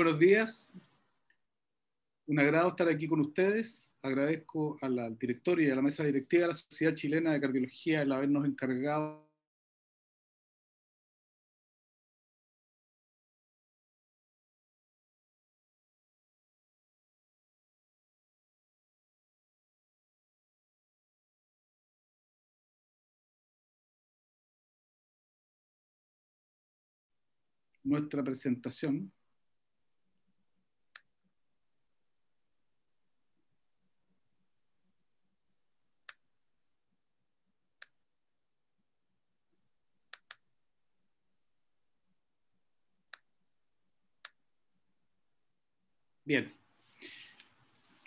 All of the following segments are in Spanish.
buenos días. Un agrado estar aquí con ustedes. Agradezco a la, al director y a la mesa directiva de la Sociedad Chilena de Cardiología el habernos encargado nuestra presentación. Bien.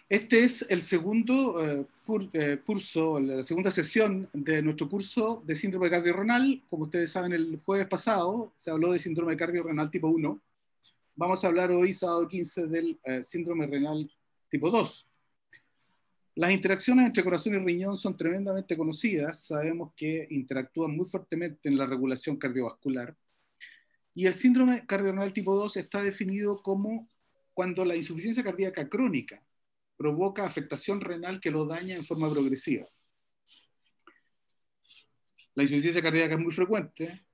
Este es el segundo eh, eh, curso, la segunda sesión de nuestro curso de síndrome cardiorrenal. Como ustedes saben, el jueves pasado se habló de síndrome cardiorrenal tipo 1. Vamos a hablar hoy, sábado 15, del eh, síndrome renal tipo 2. Las interacciones entre corazón y riñón son tremendamente conocidas. Sabemos que interactúan muy fuertemente en la regulación cardiovascular. Y el síndrome cardiorrenal tipo 2 está definido como cuando la insuficiencia cardíaca crónica provoca afectación renal que lo daña en forma progresiva. La insuficiencia cardíaca es muy frecuente.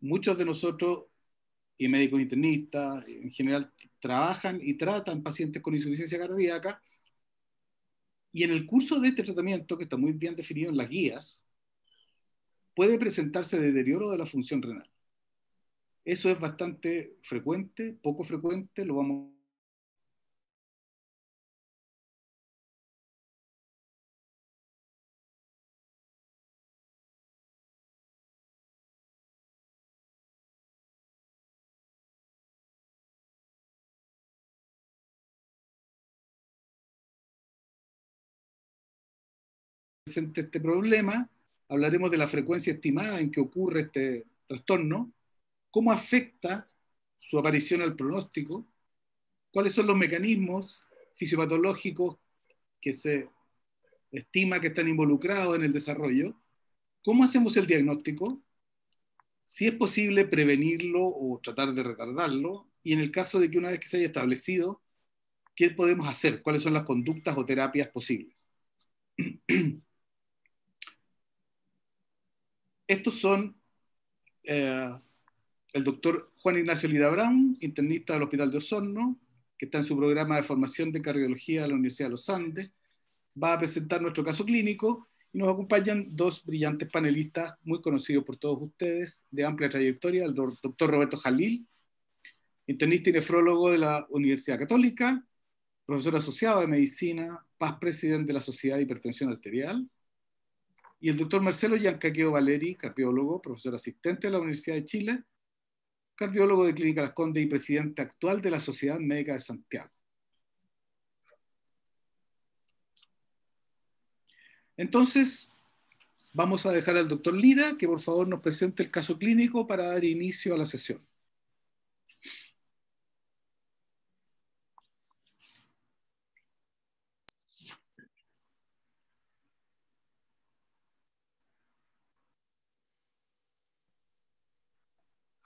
Muchos de nosotros, y médicos internistas, en general, trabajan y tratan pacientes con insuficiencia cardíaca. Y en el curso de este tratamiento, que está muy bien definido en las guías, puede presentarse deterioro de la función renal. Eso es bastante frecuente, poco frecuente, lo vamos Este, este problema, hablaremos de la frecuencia estimada en que ocurre este trastorno, cómo afecta su aparición al pronóstico, cuáles son los mecanismos fisiopatológicos que se estima que están involucrados en el desarrollo, cómo hacemos el diagnóstico, si es posible prevenirlo o tratar de retardarlo, y en el caso de que una vez que se haya establecido, ¿qué podemos hacer? ¿Cuáles son las conductas o terapias posibles? Estos son eh, el doctor Juan Ignacio Lira Brown, internista del Hospital de Osorno, que está en su programa de formación de cardiología de la Universidad de los Andes. Va a presentar nuestro caso clínico y nos acompañan dos brillantes panelistas muy conocidos por todos ustedes, de amplia trayectoria, el doctor Roberto Jalil, internista y nefrólogo de la Universidad Católica, profesor asociado de medicina, paz presidente de la Sociedad de Hipertensión Arterial, y el doctor Marcelo Yancaqueo Valeri, cardiólogo, profesor asistente de la Universidad de Chile, cardiólogo de Clínica Las Condes y presidente actual de la Sociedad Médica de Santiago. Entonces, vamos a dejar al doctor Lira que por favor nos presente el caso clínico para dar inicio a la sesión.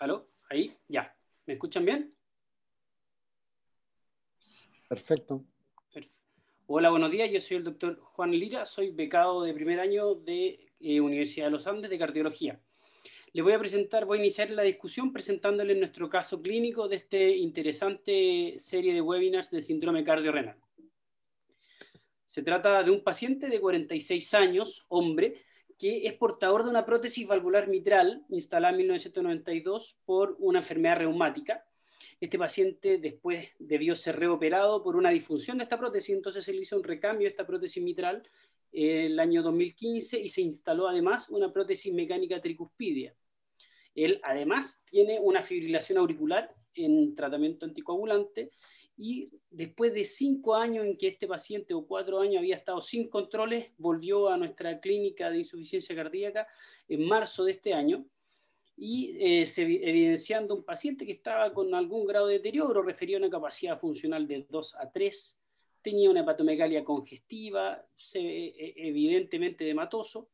¿Aló? Ahí, ya. ¿Me escuchan bien? Perfecto. Hola, buenos días. Yo soy el doctor Juan Lira, soy becado de primer año de eh, Universidad de los Andes de Cardiología. Les voy a presentar, voy a iniciar la discusión presentándoles nuestro caso clínico de esta interesante serie de webinars de síndrome cardiorrenal. Se trata de un paciente de 46 años, hombre, que es portador de una prótesis valvular mitral instalada en 1992 por una enfermedad reumática. Este paciente después debió ser reoperado por una disfunción de esta prótesis, entonces se le hizo un recambio de esta prótesis mitral eh, el año 2015 y se instaló además una prótesis mecánica tricuspidia. Él además tiene una fibrilación auricular en tratamiento anticoagulante y después de cinco años en que este paciente o cuatro años había estado sin controles, volvió a nuestra clínica de insuficiencia cardíaca en marzo de este año y eh, evidenciando un paciente que estaba con algún grado de deterioro, refería una capacidad funcional de 2 a 3, tenía una hepatomegalia congestiva, e, e, evidentemente hematoso,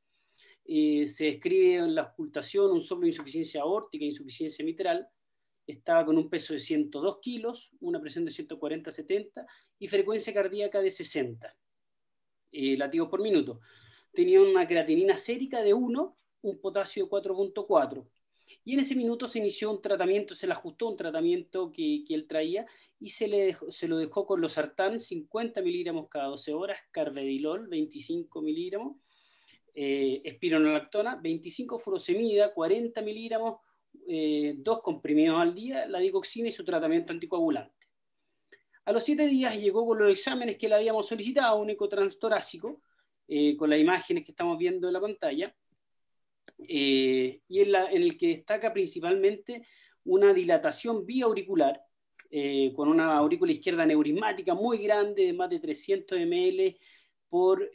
eh, se describe en la ocultación un soplo insuficiencia aórtica, insuficiencia mitral, estaba con un peso de 102 kilos, una presión de 140-70 y frecuencia cardíaca de 60 eh, latidos por minuto. Tenía una creatinina sérica de 1, un potasio de 4.4. Y en ese minuto se inició un tratamiento, se le ajustó un tratamiento que, él traía y se, le se lo dejó con los sartán 50 miligramos cada 12 horas, carvedilol 25 miligramos, eh, espironolactona, 25 furosemida, 40 miligramos, eh, dos comprimidos al día, la digoxina y su tratamiento anticoagulante. A los siete días llegó con los exámenes que le habíamos solicitado, un ecotranstorácico, eh, con las imágenes que estamos viendo en la pantalla, eh, y en, la, el que destaca principalmente una dilatación biauricular, eh, con una aurícula izquierda neurismática muy grande, de más de 300 ml por,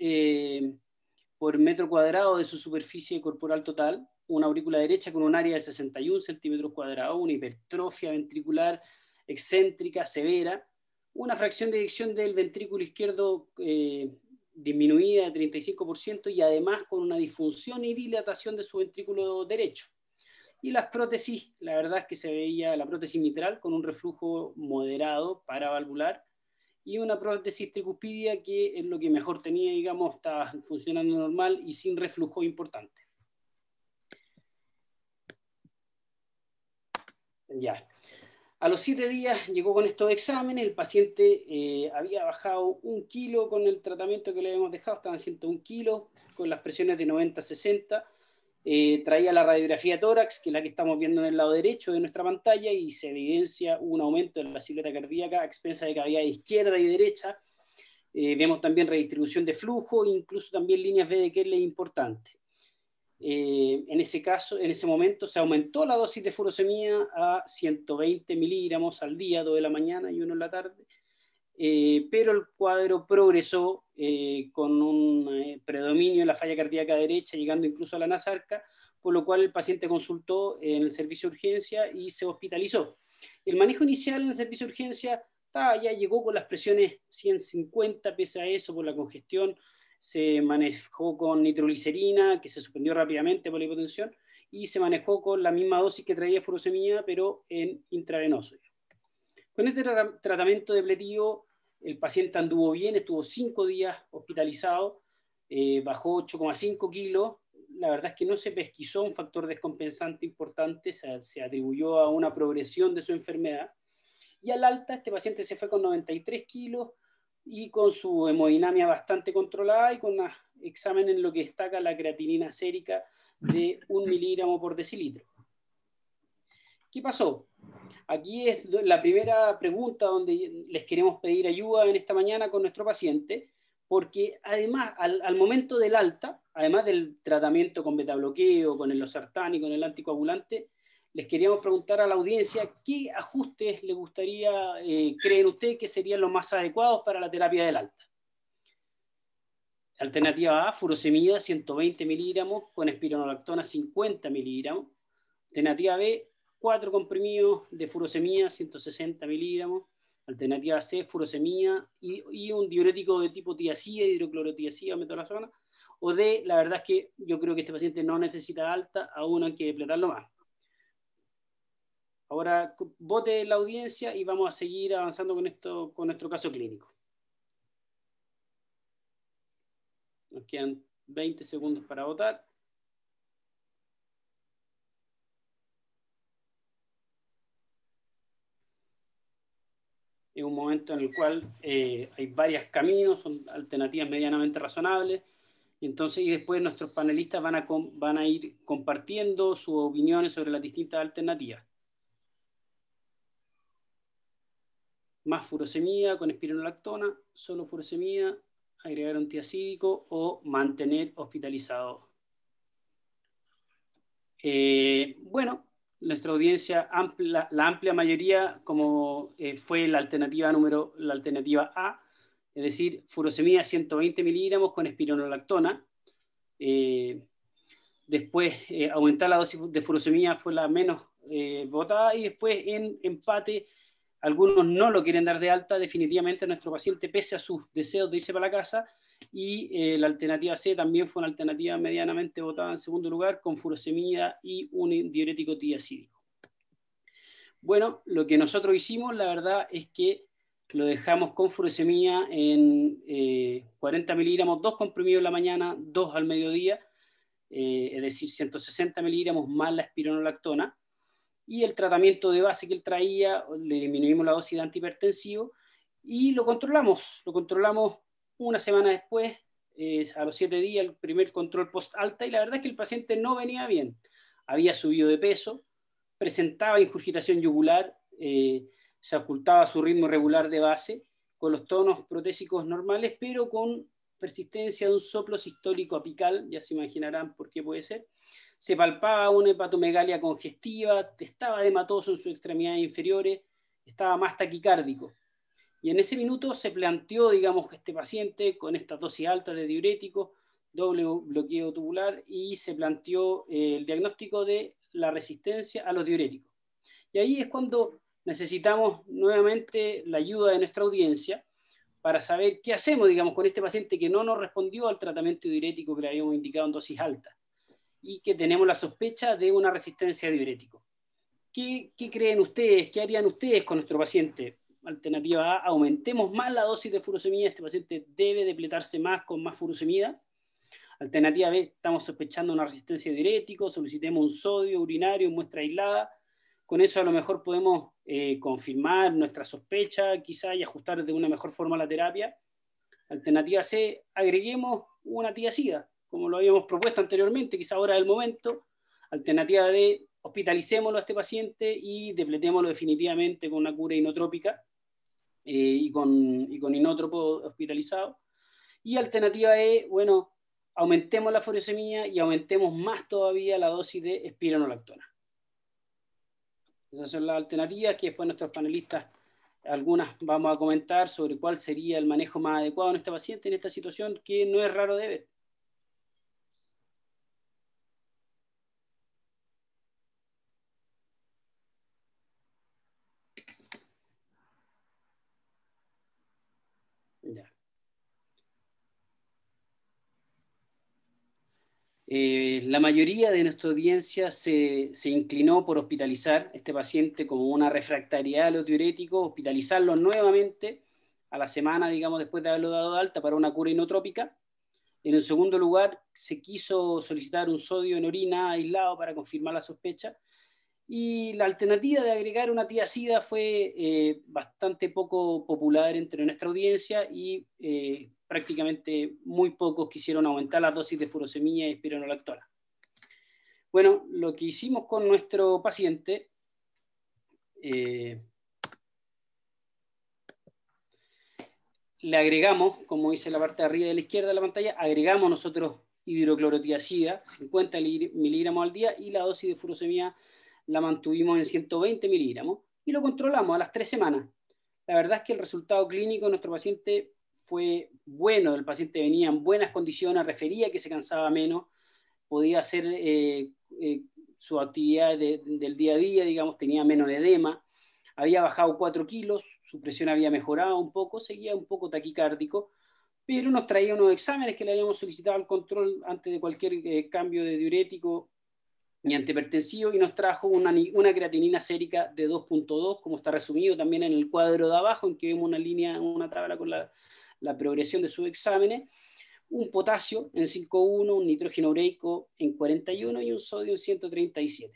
por metro cuadrado de su superficie corporal total, una aurícula derecha con un área de 61 centímetros cuadrados, una hipertrofia ventricular excéntrica severa, una fracción de eyección del ventrículo izquierdo eh, disminuida de 35% y además con una disfunción y dilatación de su ventrículo derecho. Y las prótesis, la verdad es que se veía la prótesis mitral con un reflujo moderado para valvular y una prótesis tricuspidia que es lo que mejor tenía, digamos, estaba funcionando normal y sin reflujo importante. Ya. A los siete días llegó con estos exámenes, el paciente eh, había bajado un kilo con el tratamiento que le habíamos dejado, estaban un kilo con las presiones de 90-60, eh, traía la radiografía tórax, que es la que estamos viendo en el lado derecho de nuestra pantalla, y se evidencia un aumento de la silueta cardíaca a expensas de cavidad izquierda y derecha, eh, vemos también redistribución de flujo, incluso también líneas B de Kerley importantes. Eh, en ese caso, en ese momento se aumentó la dosis de furosemida a 120 miligramos al día, 2 de la mañana y 1 en la tarde, eh, pero el cuadro progresó eh, con un predominio en la falla cardíaca derecha, llegando incluso a la nasarca, por lo cual el paciente consultó en el servicio de urgencia y se hospitalizó. El manejo inicial en el servicio de urgencia ya llegó con las presiones 150, pese a eso, por la congestión, se manejó con nitroglicerina, que se suspendió rápidamente por la hipotensión, y se manejó con la misma dosis que traía furosemida, pero en intravenoso. Con este tratamiento de depletivo, el paciente anduvo bien, estuvo cinco días hospitalizado, eh, bajó 8,5 kilos. La verdad es que no se pesquisó un factor descompensante importante, se, se atribuyó a una progresión de su enfermedad. Y al alta, este paciente se fue con 93 kilos, y con su hemodinamia bastante controlada y con un examen en lo que destaca la creatinina sérica de un miligramo por decilitro. ¿Qué pasó? Aquí es la primera pregunta donde les queremos pedir ayuda en esta mañana con nuestro paciente, porque además, al, momento del alta, además del tratamiento con betabloqueo, con el losartán y con el anticoagulante, les queríamos preguntar a la audiencia qué ajustes le gustaría, eh, creen ustedes, que serían los más adecuados para la terapia del alta. Alternativa A, furosemida 120 miligramos con espironolactona 50 miligramos. Alternativa B, cuatro comprimidos de furosemida 160 miligramos. Alternativa C, furosemida y, un diurético de tipo tiacida, hidroclorotiacida, metolazona. O D, la verdad es que yo creo que este paciente no necesita alta, aún hay que depletarlo más. Ahora vote la audiencia y vamos a seguir avanzando con, esto, con nuestro caso clínico. Nos quedan 20 segundos para votar. Es un momento en el cual eh, hay varios caminos, son alternativas medianamente razonables. Y entonces, y después nuestros panelistas van a, van a ir compartiendo sus opiniones sobre las distintas alternativas. más furosemida con espironolactona, solo furosemida, agregar un tiacídico o mantener hospitalizado. Eh, bueno, nuestra audiencia, la amplia mayoría, como eh, fue la alternativa número, la alternativa A, es decir, furosemida 120 miligramos con espironolactona. Eh, después aumentar la dosis de furosemida fue la menos votada y después en empate algunos no lo quieren dar de alta definitivamente nuestro paciente, pese a sus deseos de irse para la casa, y eh, la alternativa C también fue una alternativa medianamente votada en segundo lugar, con furosemida y un diurético tiacídico. Bueno, lo que nosotros hicimos, la verdad, es que lo dejamos con furosemida en 40 eh, miligramos, dos comprimidos en la mañana, dos al mediodía, eh, es decir, 160 miligramos más la espironolactona, y el tratamiento de base que él traía, le disminuimos la dosis de antihipertensivo y lo controlamos. Lo controlamos una semana después, eh, a los siete días, el primer control post-alta, y la verdad es que el paciente no venía bien. Había subido de peso, presentaba injurgitación yugular, eh, se ocultaba su ritmo regular de base con los tonos protésicos normales, pero con persistencia de un soplo sistólico apical, ya se imaginarán por qué puede ser, se palpaba una hepatomegalia congestiva, estaba dematoso en sus extremidades inferiores, estaba más taquicárdico. Y en ese minuto se planteó, digamos, que este paciente con esta dosis alta de diurético, doble bloqueo tubular, y se planteó eh, el diagnóstico de la resistencia a los diuréticos. Y ahí es cuando necesitamos nuevamente la ayuda de nuestra audiencia para saber qué hacemos, digamos, con este paciente que no nos respondió al tratamiento diurético que le habíamos indicado en dosis alta y que tenemos la sospecha de una resistencia a diurético. ¿Qué, creen ustedes? ¿Qué harían ustedes con nuestro paciente? Alternativa A, aumentemos más la dosis de furosemida, este paciente debe depletarse más con más furosemida. Alternativa B, estamos sospechando una resistencia a diurético, solicitemos un sodio urinario, muestra aislada. Con eso a lo mejor podemos eh, confirmar nuestra sospecha quizá y ajustar de una mejor forma la terapia. Alternativa C, agreguemos una tiacida, como lo habíamos propuesto anteriormente, quizá ahora es el momento, alternativa de hospitalicémoslo a este paciente y depletémoslo definitivamente con una cura inotrópica eh, y, con, y con inótropo hospitalizado. Y alternativa E, bueno, aumentemos la furosemia y aumentemos más todavía la dosis de espironolactona. Esas son las alternativas que después nuestros panelistas, algunas vamos a comentar sobre cuál sería el manejo más adecuado en este paciente en esta situación que no es raro de ver. Eh, la mayoría de nuestra audiencia se, inclinó por hospitalizar este paciente como una refractaria a los diuréticos, hospitalizarlo nuevamente a la semana, digamos, después de haberlo dado de alta para una cura inotrópica. En el segundo lugar, se quiso solicitar un sodio en orina aislado para confirmar la sospecha. Y la alternativa de agregar una tiacida fue eh, bastante poco popular entre nuestra audiencia y eh, prácticamente muy pocos quisieron aumentar la dosis de furosemilla y espironolactona. Bueno, lo que hicimos con nuestro paciente, eh, le agregamos, como dice la parte de arriba de la izquierda de la pantalla, agregamos nosotros hidroclorotiacida, 50 miligramos al día, y la dosis de furosemía la mantuvimos en 120 miligramos, y lo controlamos a las tres semanas. La verdad es que el resultado clínico de nuestro paciente fue bueno, el paciente venía en buenas condiciones, refería que se cansaba menos, podía hacer eh, eh, su actividad del día a día, digamos, tenía menos edema, había bajado 4 kilos, su presión había mejorado un poco, seguía un poco taquicárdico, pero nos traía unos exámenes que le habíamos solicitado al control antes de cualquier eh, cambio de diurético ni antipertensivo y nos trajo una, una creatinina sérica de 2.2, como está resumido también en el cuadro de abajo, en que vemos una línea, una tabla con la la progresión de sus exámenes, un potasio en 5.1, un nitrógeno ureico en 41 y un sodio en 137.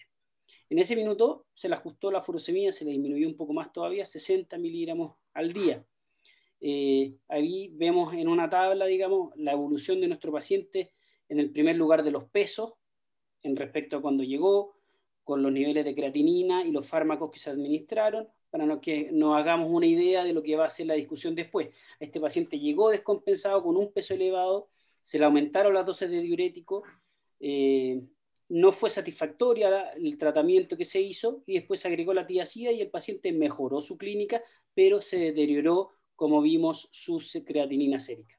En ese minuto se le ajustó la furosemida, se le disminuyó un poco más todavía, 60 miligramos al día. Eh, ahí vemos en una tabla, digamos, la evolución de nuestro paciente en el primer lugar de los pesos en respecto a cuando llegó, con los niveles de creatinina y los fármacos que se administraron, para que nos hagamos una idea de lo que va a ser la discusión después. Este paciente llegó descompensado con un peso elevado, se le aumentaron las dosis de diurético, eh, no fue satisfactoria el tratamiento que se hizo y después se agregó la tiacida y el paciente mejoró su clínica, pero se deterioró, como vimos, su creatinina sérica.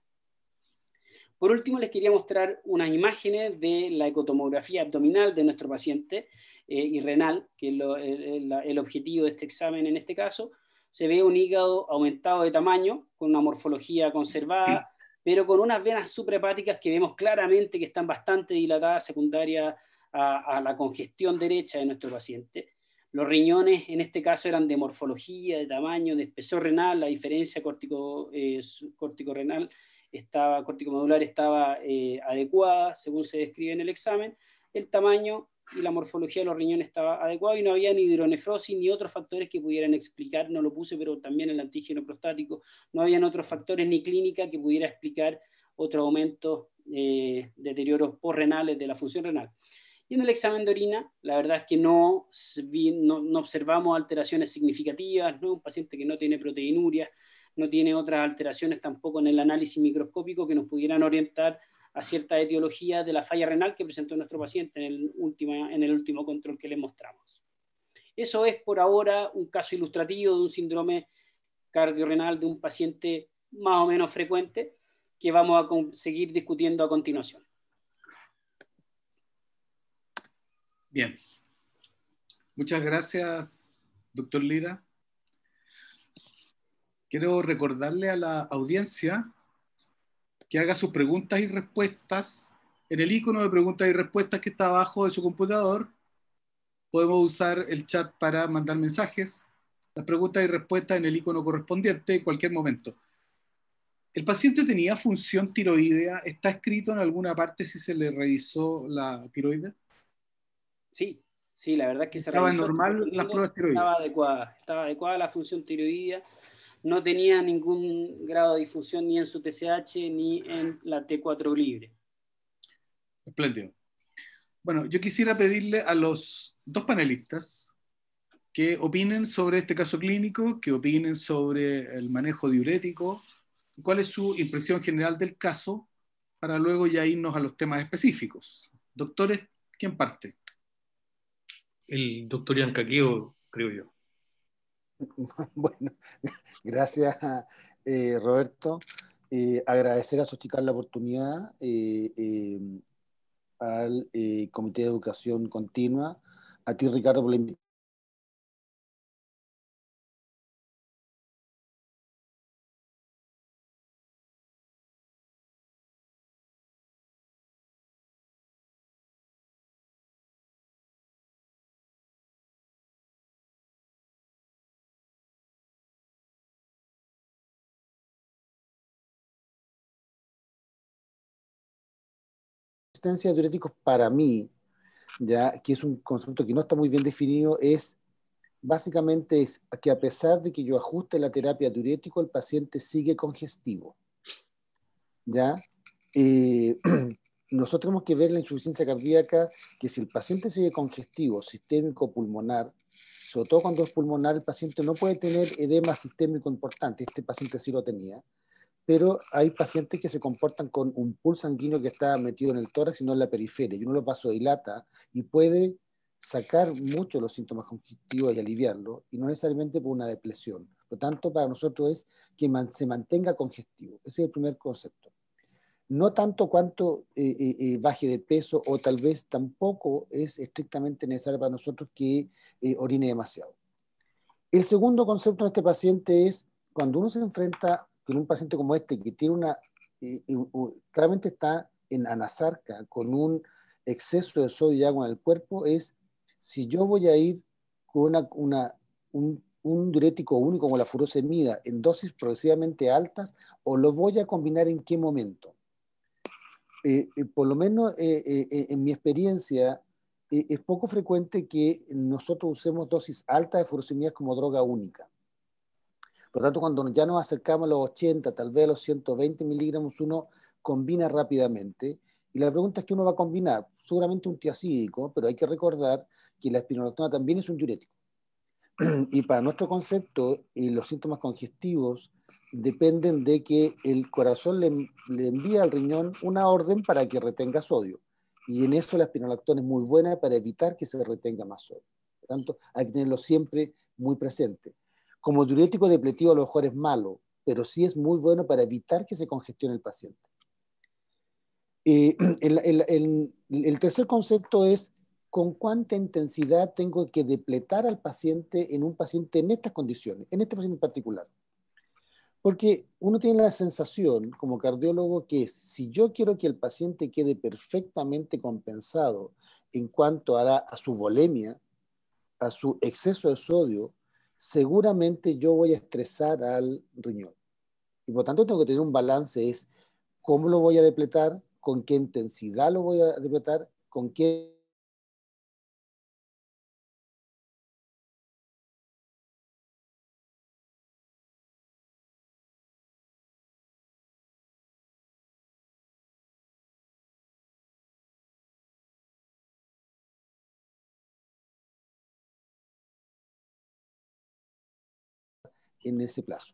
Por último, les quería mostrar unas imágenes de la ecotomografía abdominal de nuestro paciente eh, y renal, que es el, objetivo de este examen en este caso. Se ve un hígado aumentado de tamaño, con una morfología conservada, pero con unas venas suprahepáticas que vemos claramente que están bastante dilatadas, secundarias a, la congestión derecha de nuestro paciente. Los riñones en este caso eran de morfología, de tamaño, de espesor renal, la diferencia córtico-renal eh, estaba, corticomodular estaba eh, adecuada según se describe en el examen, el tamaño y la morfología de los riñones estaba adecuado y no había ni hidronefrosis ni otros factores que pudieran explicar, no lo puse, pero también el antígeno prostático, no habían otros factores ni clínica que pudiera explicar otro aumento eh, deterioros postrenales de la función renal. Y en el examen de orina, la verdad es que no, no, observamos alteraciones significativas, ¿no? un paciente que no tiene proteinuria, no tiene otras alteraciones tampoco en el análisis microscópico que nos pudieran orientar a cierta etiología de la falla renal que presentó nuestro paciente en el, en el último control que le mostramos. Eso es por ahora un caso ilustrativo de un síndrome cardiorrenal de un paciente más o menos frecuente que vamos a seguir discutiendo a continuación. Bien. Muchas gracias, doctor Lira quiero recordarle a la audiencia que haga sus preguntas y respuestas en el icono de preguntas y respuestas que está abajo de su computador. Podemos usar el chat para mandar mensajes, las preguntas y respuestas en el icono correspondiente en cualquier momento. ¿El paciente tenía función tiroidea? ¿Está escrito en alguna parte si se le revisó la tiroides? Sí, sí, la verdad es que se Estaba revisó normal las pruebas tiroides. Estaba adecuada, estaba adecuada la función tiroidea no tenía ningún grado de difusión ni en su TCH ni en la T4 libre. Espléndido. Bueno, yo quisiera pedirle a los dos panelistas que opinen sobre este caso clínico, que opinen sobre el manejo diurético, cuál es su impresión general del caso, para luego ya irnos a los temas específicos. Doctores, ¿quién parte? El doctor Ian creo yo. Bueno, gracias eh, Roberto. Eh, agradecer a Sosticar la oportunidad eh, al Comité de Educación Continua, a ti Ricardo por la invitación de diuréticos para mí, ya que es un concepto que no está muy bien definido, es básicamente es que a pesar de que yo ajuste la terapia diurético, el paciente sigue congestivo. ¿Ya? Eh, nosotros tenemos que ver la insuficiencia cardíaca, que si el paciente sigue congestivo, sistémico, pulmonar, sobre todo cuando es pulmonar, el paciente no puede tener edema sistémico importante, este paciente sí lo tenía, pero hay pacientes que se comportan con un pulso sanguíneo que está metido en el tórax y no en la periferia, y uno los vasodilata y puede sacar mucho los síntomas congestivos y aliviarlo, y no necesariamente por una depresión. Por tanto, para nosotros es que se mantenga congestivo. Ese es el primer concepto. No tanto cuanto eh, eh, eh, baje de peso o tal vez tampoco es estrictamente necesario para nosotros que orine demasiado. El segundo concepto de este paciente es cuando uno se enfrenta con un paciente como este que tiene una, claramente está en anasarca con un exceso de sodio y agua en el cuerpo, es si yo voy a ir con un, diurético único como la furosemida en dosis progresivamente altas o lo voy a combinar en qué momento. Eh, eh, por lo menos eh, en mi experiencia es poco frecuente que nosotros usemos dosis altas de furosemida como droga única. Por lo tanto, cuando ya nos acercamos a los 80, tal vez a los 120 miligramos, uno combina rápidamente. Y la pregunta es qué uno va a combinar, seguramente un tiacídico, pero hay que recordar que la espinolactona también es un diurético. y para nuestro concepto, y eh, los síntomas congestivos dependen de que el corazón le, envía al riñón una orden para que retenga sodio. Y en eso la espinolactona es muy buena para evitar que se retenga más sodio. Por lo tanto, hay que tenerlo siempre muy presente. Como diurético depletivo a lo mejor es malo, pero sí es muy bueno para evitar que se congestione el paciente. Eh, el, tercer concepto es con cuánta intensidad tengo que depletar al paciente en un paciente en estas condiciones, en este paciente en particular. Porque uno tiene la sensación como cardiólogo que si yo quiero que el paciente quede perfectamente compensado en cuanto a, a su volemia, a su exceso de sodio, seguramente yo voy a estresar al riñón. Y por tanto tengo que tener un balance, es cómo lo voy a depletar, con qué intensidad lo voy a depletar, con qué en ese plazo.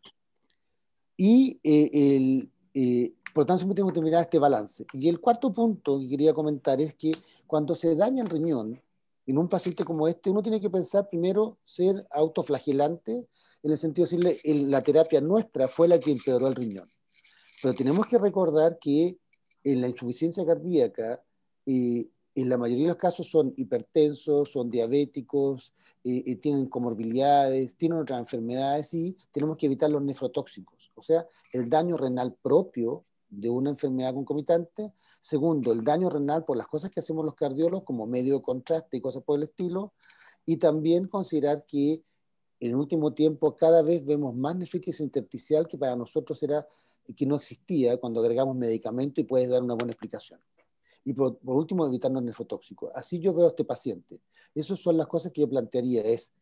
Y eh, eh, por lo tanto, siempre tenemos que mirar este balance. Y el cuarto punto que quería comentar es que cuando se daña el riñón, en un paciente como este, uno tiene que pensar primero ser autoflagelante, en el sentido de decirle, la terapia nuestra fue la que empeoró el riñón. Pero tenemos que recordar que en la insuficiencia cardíaca, eh, en la mayoría de los casos son hipertensos, son diabéticos, tienen comorbilidades, tienen otras enfermedades y tenemos que evitar los nefrotóxicos, o sea, el daño renal propio de una enfermedad concomitante. Segundo, el daño renal por las cosas que hacemos los cardiólogos, como medio de contraste y cosas por el estilo. Y también considerar que en el último tiempo cada vez vemos más nefritis intersticial que para nosotros era que no existía cuando agregamos medicamento y puedes dar una buena explicación y por, último evitarnos el nefotóxicos. Así yo veo a este paciente. Esas son las cosas que yo plantearía. Es,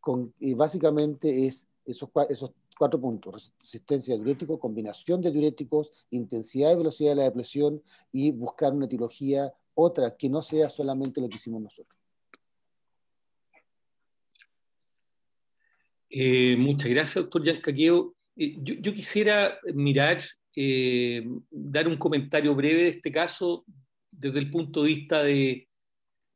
con, eh, básicamente es esos, esos cuatro puntos, resistencia diurético, combinación de diuréticos, intensidad y velocidad de la depresión y buscar una etiología otra que no sea solamente lo que hicimos nosotros. Eh, muchas gracias, doctor Yancaqueo. Eh, yo, quisiera mirar, dar un comentario breve de este caso desde el punto de vista de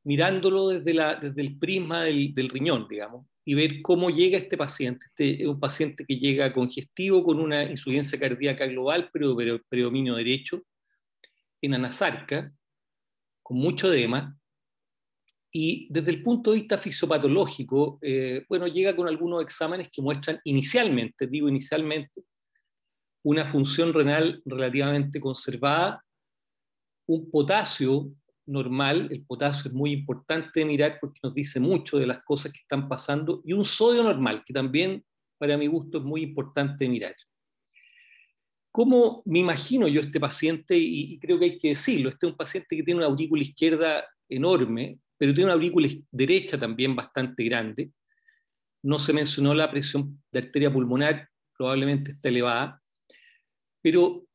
mirándolo desde, la, desde el prisma del, riñón, digamos, y ver cómo llega este paciente. Este es un paciente que llega congestivo con una insuficiencia cardíaca global, pero, predominio derecho, en anasarca, con mucho edema, y desde el punto de vista fisiopatológico, eh, bueno, llega con algunos exámenes que muestran inicialmente, digo inicialmente, una función renal relativamente conservada un potasio normal, el potasio es muy importante de mirar porque nos dice mucho de las cosas que están pasando, y un sodio normal, que también para mi gusto es muy importante de mirar. ¿Cómo me imagino yo este paciente? Y, y, creo que hay que decirlo, este es un paciente que tiene una aurícula izquierda enorme, pero tiene una aurícula derecha también bastante grande. No se mencionó la presión de arteria pulmonar, probablemente está elevada, pero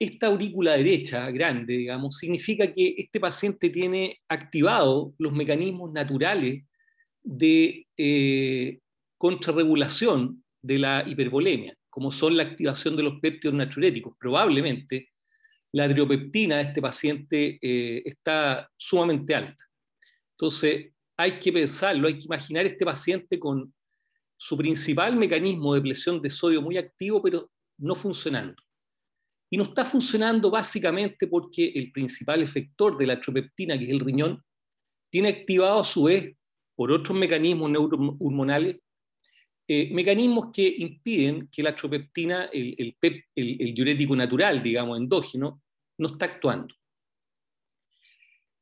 esta aurícula derecha grande, digamos, significa que este paciente tiene activado los mecanismos naturales de eh, contrarregulación de la hipervolemia, como son la activación de los péptidos natriuréticos. Probablemente la adriopeptina de este paciente eh, está sumamente alta. Entonces, hay que pensarlo, hay que imaginar este paciente con su principal mecanismo de presión de sodio muy activo, pero no funcionando. Y no está funcionando básicamente porque el principal efector de la atropeptina, que es el riñón, tiene activado a su vez, por otros mecanismos neurohormonales, eh, mecanismos que impiden que la atropeptina, el, diurético natural, digamos, endógeno, no está actuando.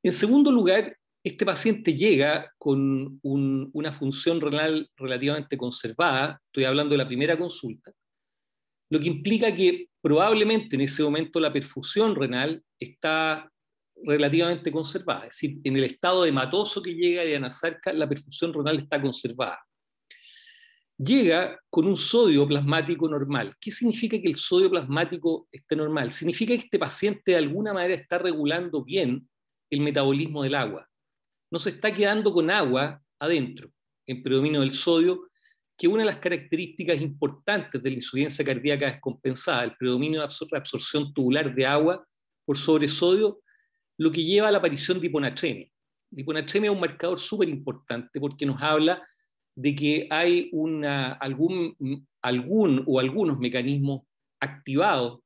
En segundo lugar, este paciente llega con una función renal relativamente conservada, estoy hablando de la primera consulta, lo que implica que probablemente en ese momento la perfusión renal está relativamente conservada, es decir, en el estado hematoso que llega de Anasarca, la perfusión renal está conservada. Llega con un sodio plasmático normal. ¿Qué significa que el sodio plasmático esté normal? Significa que este paciente de alguna manera está regulando bien el metabolismo del agua. No se está quedando con agua adentro, en predominio del sodio, que una de las características importantes de la insuficiencia cardíaca descompensada, el predominio de absorción tubular de agua por sobresodio, lo que lleva a la aparición de hiponatremia. hiponatremia es un marcador súper importante porque nos habla de que hay una, algún, mm, algún o algunos mecanismos activados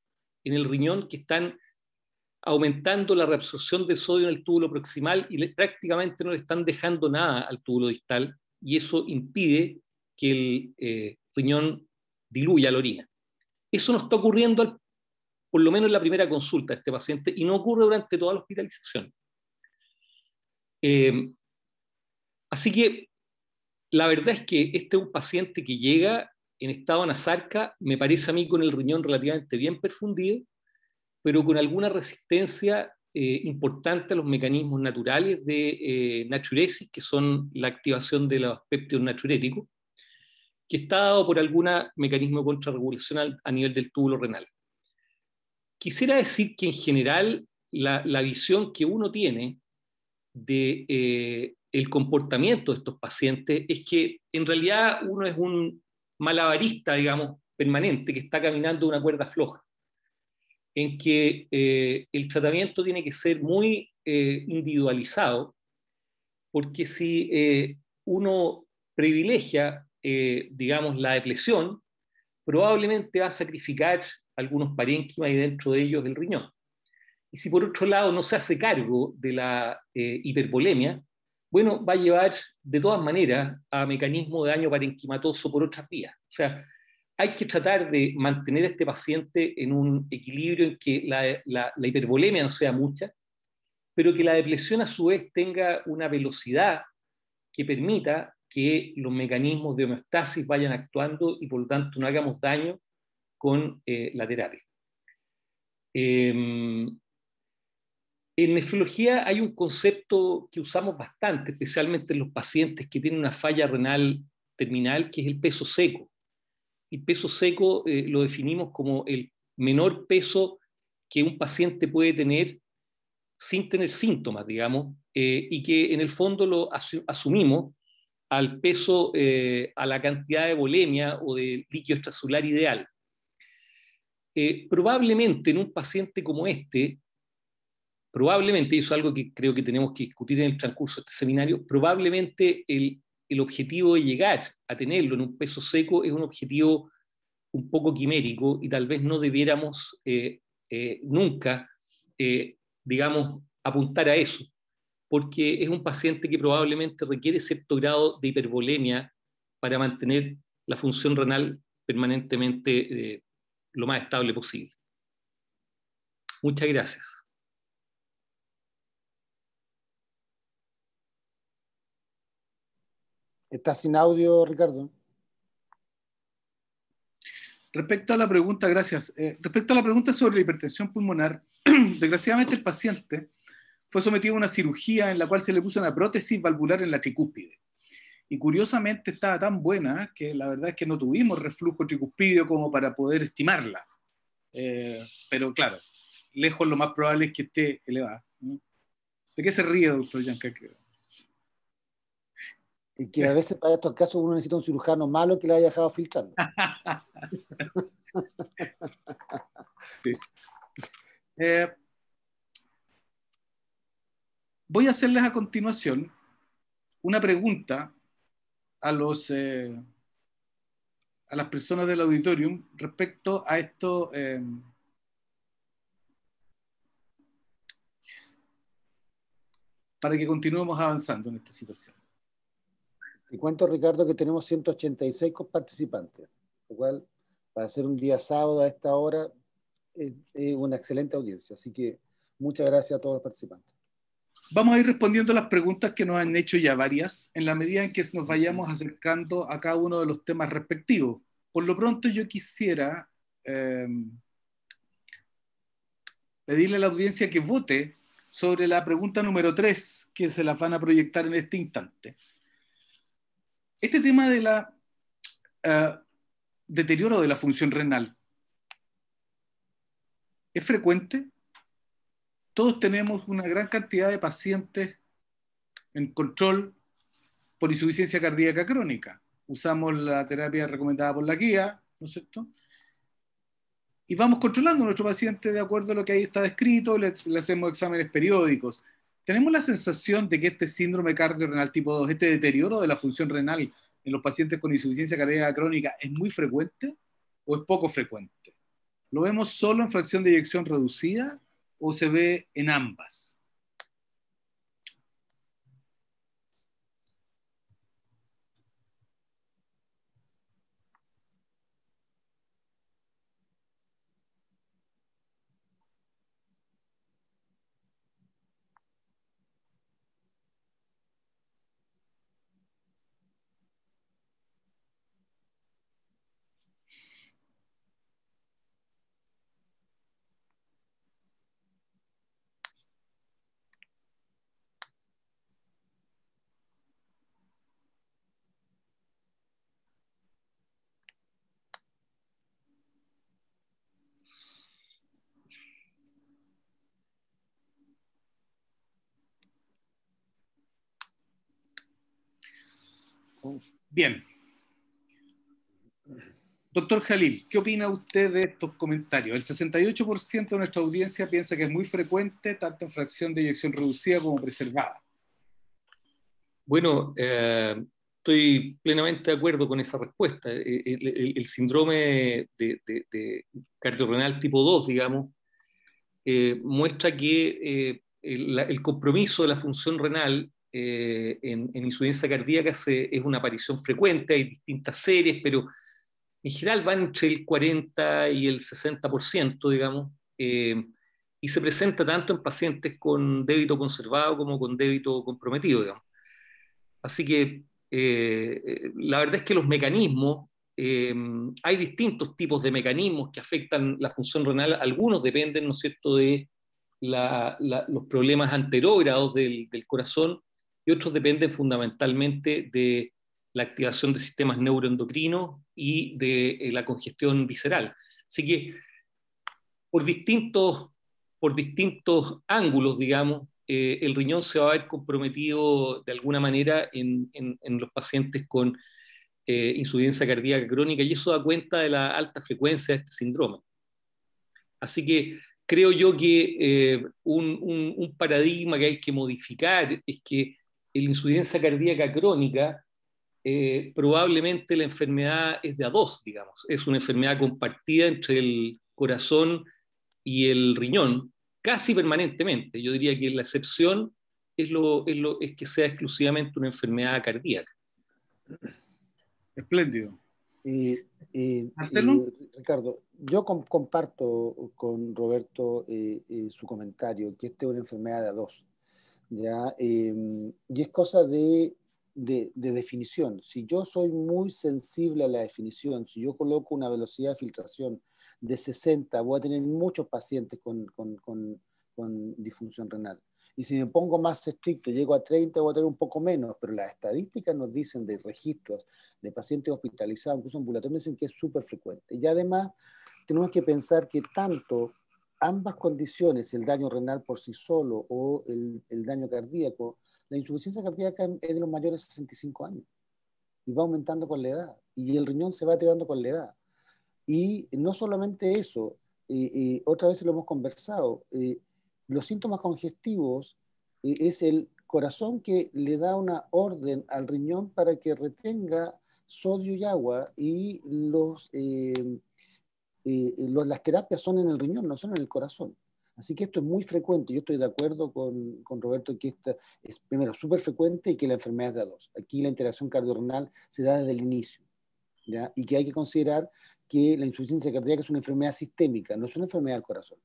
en el riñón que están aumentando la reabsorción de sodio en el túbulo proximal y prácticamente no le están dejando nada al túbulo distal y eso impide que el eh, riñón diluya la orina. Eso no está ocurriendo al, por lo menos en la primera consulta de este paciente y no ocurre durante toda la hospitalización. Eh, así que la verdad es que este es un paciente que llega en estado anazarca, me parece a mí con el riñón relativamente bien perfundido, pero con alguna resistencia eh, importante a los mecanismos naturales de naturesis, que son la activación de los péptidos naturéticos, que está dado por algún mecanismo contrarregulacional a nivel del túbulo renal. Quisiera decir que en general la, visión que uno tiene de eh, el comportamiento de estos pacientes es que en realidad uno es un malabarista, digamos, permanente, que está caminando una cuerda floja, en que eh, el tratamiento tiene que ser muy eh, individualizado, porque si uno privilegia eh, digamos, la depresión, probablemente va a sacrificar algunos parénquimas y dentro de ellos el riñón. Y si por otro lado no se hace cargo de la eh, hipervolemia, bueno, va a llevar de todas maneras a mecanismo de daño parenquimatoso por otras vías. O sea, hay que tratar de mantener a este paciente en un equilibrio en que la, la, la hipervolemia no sea mucha, pero que la depresión a su vez tenga una velocidad que permita que los mecanismos de homeostasis vayan actuando y por lo tanto no hagamos daño con eh, la terapia. Em, en nefrología hay un concepto que usamos bastante, especialmente en los pacientes que tienen una falla renal terminal, que es el peso seco. Y peso seco eh, lo definimos como el menor peso que un paciente puede tener sin tener síntomas, digamos, eh, y que en el fondo lo asumimos al peso, eh, a la cantidad de bulimia o de líquido extracelular ideal. Eh, probablemente en un paciente como este, probablemente, y eso es algo que creo que tenemos que discutir en el transcurso de este seminario, probablemente el, objetivo de llegar a tenerlo en un peso seco es un objetivo un poco quimérico y tal vez no debiéramos eh, nunca, digamos, apuntar a eso porque es un paciente que probablemente requiere cierto grado de hipervolemia para mantener la función renal permanentemente eh, lo más estable posible. Muchas gracias. Está sin audio, Ricardo. Respecto a la pregunta, gracias. Eh, respecto a la pregunta sobre la hipertensión pulmonar, desgraciadamente el paciente fue sometido a una cirugía en la cual se le puso una prótesis valvular en la tricúspide. Y curiosamente estaba tan buena que la verdad es que no tuvimos reflujo tricúspide como para poder estimarla. Eh, pero claro, lejos lo más probable es que esté elevada. ¿De qué se ríe, doctor Y que a veces para estos casos uno necesita un cirujano malo que le haya dejado filtrando. Eh, Voy a hacerles a continuación una pregunta a los eh, a las personas del auditorium respecto a esto eh, para que continuemos avanzando en esta situación. Te cuento, Ricardo, que tenemos 186 participantes, lo cual para hacer un día sábado a esta hora es una excelente audiencia. Así que muchas gracias a todos los participantes. Vamos a ir respondiendo las preguntas que nos han hecho ya varias, en la medida en que nos vayamos acercando a cada uno de los temas respectivos. Por lo pronto yo quisiera em, pedirle a la audiencia que vote sobre la pregunta número 3 que se las van a proyectar en este instante. Este tema de la eh, deterioro de la función renal es frecuente todos tenemos una gran cantidad de pacientes en control por insuficiencia cardíaca crónica. Usamos la terapia recomendada por la guía, ¿no es cierto? Y vamos controlando a nuestro paciente de acuerdo a lo que ahí está descrito, le, hacemos exámenes periódicos. Tenemos la sensación de que este síndrome cardiorrenal tipo 2, este deterioro de la función renal en los pacientes con insuficiencia cardíaca crónica, es muy frecuente o es poco frecuente. ¿Lo vemos solo en fracción de eyección reducida o se ve en ambas? Bien. Doctor Jalil, ¿qué opina usted de estos comentarios? El 68% de nuestra audiencia piensa que es muy frecuente tanto en fracción de inyección reducida como preservada. Bueno, eh, estoy plenamente de acuerdo con esa respuesta. Eh, el, síndrome de, de, de, cardiorrenal tipo 2, digamos, eh, muestra que el, compromiso de la función renal eh, en, en, insuficiencia cardíaca es una aparición frecuente, hay distintas series, pero en general van entre el 40 y el 60%, digamos, eh, y se presenta tanto en pacientes con débito conservado como con débito comprometido, digamos. Así que eh, la verdad es que los mecanismos, hay distintos tipos de mecanismos que afectan la función renal, algunos dependen, ¿no es cierto?, de los problemas anterógrados del corazón, y otros dependen fundamentalmente de la activación de sistemas neuroendocrinos y de eh, la congestión visceral. Así que por distintos, por distintos ángulos, digamos, eh, el riñón se va a ver comprometido de alguna manera en, los pacientes con eh, insuficiencia cardíaca crónica y eso da cuenta de la alta frecuencia de este síndrome. Así que creo yo que un, paradigma que hay que modificar es que la incidencia cardíaca crónica, eh, probablemente la enfermedad es de a dos, digamos. Es una enfermedad compartida entre el corazón y el riñón, casi permanentemente. Yo diría que la excepción es, lo, que sea exclusivamente una enfermedad cardíaca. Espléndido. Ricardo, yo comparto con Roberto eh, eh, su comentario, que esta es una enfermedad de a dos. ¿ya? Em, y es cosa de, de, definición. Si yo soy muy sensible a la definición, si yo coloco una velocidad de filtración de 60, voy a tener muchos pacientes con, con, con, disfunción renal. Y si me pongo más estricto, llego a 30, voy a tener un poco menos, pero las estadísticas nos dicen de registros de pacientes hospitalizados, incluso ambulatorios, dicen que es súper frecuente. Y además tenemos que pensar que tanto ambas condiciones, el daño renal por sí solo o el, el daño cardíaco, la insuficiencia cardíaca es de los mayores de 65 años y va aumentando con la edad y el riñón se va deteriorando con la edad. Y no solamente eso, y otra vez lo hemos conversado, eh, los síntomas congestivos eh, es el corazón que le da una orden al riñón para que retenga sodio y agua y los eh, eh, eh, las terapias son en el riñón, no son en el corazón. Así que esto es muy frecuente. Yo estoy de acuerdo con, Roberto que esta es primero súper frecuente y que la enfermedad es de a dos. Aquí la interacción cardiorrenal se da desde el inicio. ¿ya? Y que hay que considerar que la insuficiencia cardíaca es una enfermedad sistémica, no es una enfermedad del corazón.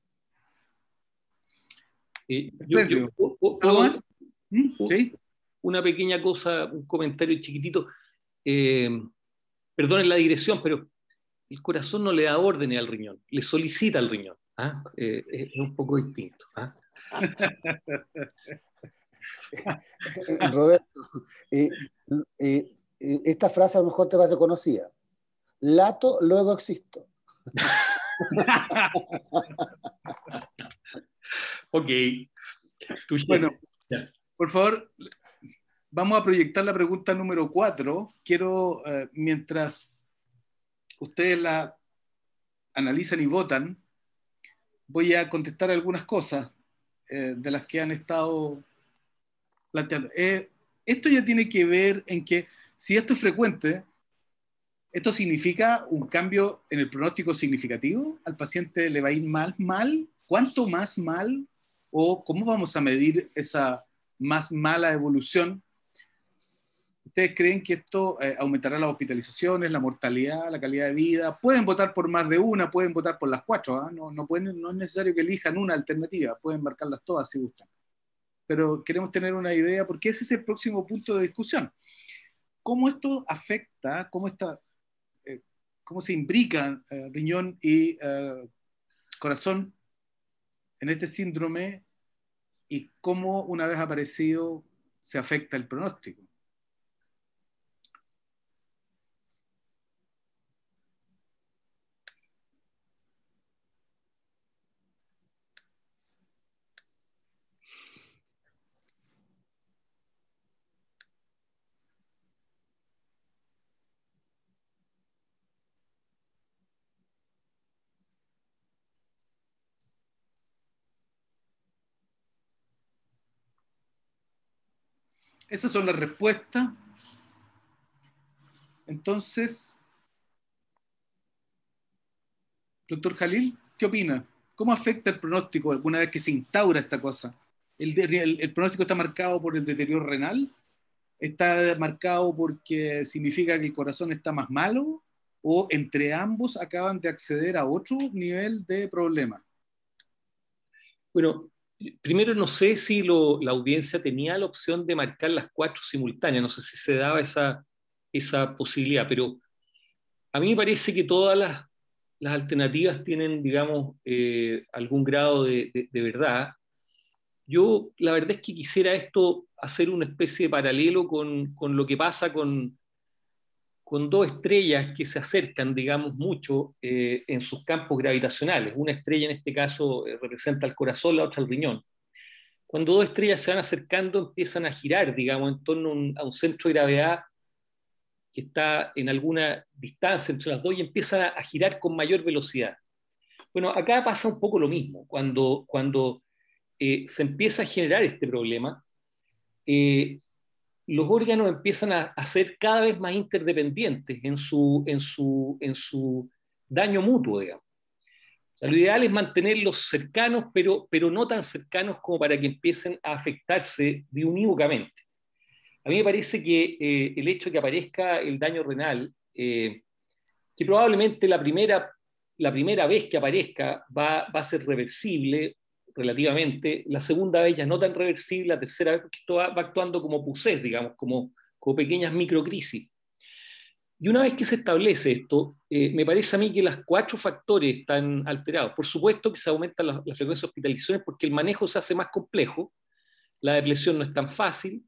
Una pequeña cosa, un comentario chiquitito. Eh, perdonen la digresión, pero el corazón no le da órdenes al riñón, le solicita al riñón. ¿ah? Eh, eh, es un poco distinto. ¿ah? Roberto, eh, esta frase a lo mejor te va a ser conocida. Lato, luego existo. ok. bueno, por favor, vamos a proyectar la pregunta número cuatro. Quiero, mientras ustedes la analizan y votan, voy a contestar algunas cosas eh, de las que han estado planteando. Eh, esto ya tiene que ver en que si esto es frecuente, ¿esto significa un cambio en el pronóstico significativo? ¿Al paciente le va a ir más mal? ¿Cuánto más mal? ¿O cómo vamos a medir esa más mala evolución ¿Ustedes creen que esto eh, aumentará las hospitalizaciones, la mortalidad, la calidad de vida? Pueden votar por más de una, pueden votar por las cuatro. ¿ah? No, no es necesario que elijan una alternativa, pueden marcarlas todas si gustan. Pero queremos tener una idea, porque ese es el próximo punto de discusión. ¿Cómo esto afecta, cómo, está, eh, cómo se imbrican eh, riñón y corazón en este síndrome y cómo una vez aparecido se afecta el pronóstico? Esas son las respuestas. Entonces, doctor Jalil, ¿qué opina? ¿Cómo afecta el pronóstico alguna vez que se instaura esta cosa? ¿El, el pronóstico está marcado por el deterioro renal? ¿Está marcado porque significa que el corazón está más malo? ¿O entre ambos acaban de acceder a otro nivel de problema? Bueno, primero no sé si la audiencia tenía la opción de marcar las cuatro simultáneas, no sé si se daba esa, esa posibilidad, pero a mí me parece que todas las, alternativas tienen, digamos, eh, algún grado de, verdad. Yo la verdad es que quisiera esto hacer una especie de paralelo con lo que pasa con, con dos estrellas que se acercan, digamos, mucho eh, en sus campos gravitacionales. Una estrella en este caso eh, representa el corazón, la otra el riñón. Cuando dos estrellas se van acercando, empiezan a girar, digamos, en torno a un, centro de gravedad que está en alguna distancia entre las dos y empiezan a, girar con mayor velocidad. Bueno, acá pasa un poco lo mismo. Cuando, cuando eh, se empieza a generar este problema, eh, los órganos empiezan a, ser cada vez más interdependientes en su, en su, en su daño mutuo, digamos. lo ideal es mantenerlos cercanos, pero, pero no tan cercanos como para que empiecen a afectarse de unívocamente. A mí me parece que eh, el hecho de que aparezca el daño renal, eh, que probablemente la primera, la primera vez que aparezca va, va a ser reversible relativamente, la segunda vez ya no tan reversible, la tercera vez, porque esto va, actuando como pusés, digamos, como, como pequeñas microcrisis. Y una vez que se establece esto, eh, me parece a mí que los cuatro factores están alterados. Por supuesto que se aumentan las, frecuencias de hospitalizaciones porque el manejo se hace más complejo, la depresión no es tan fácil,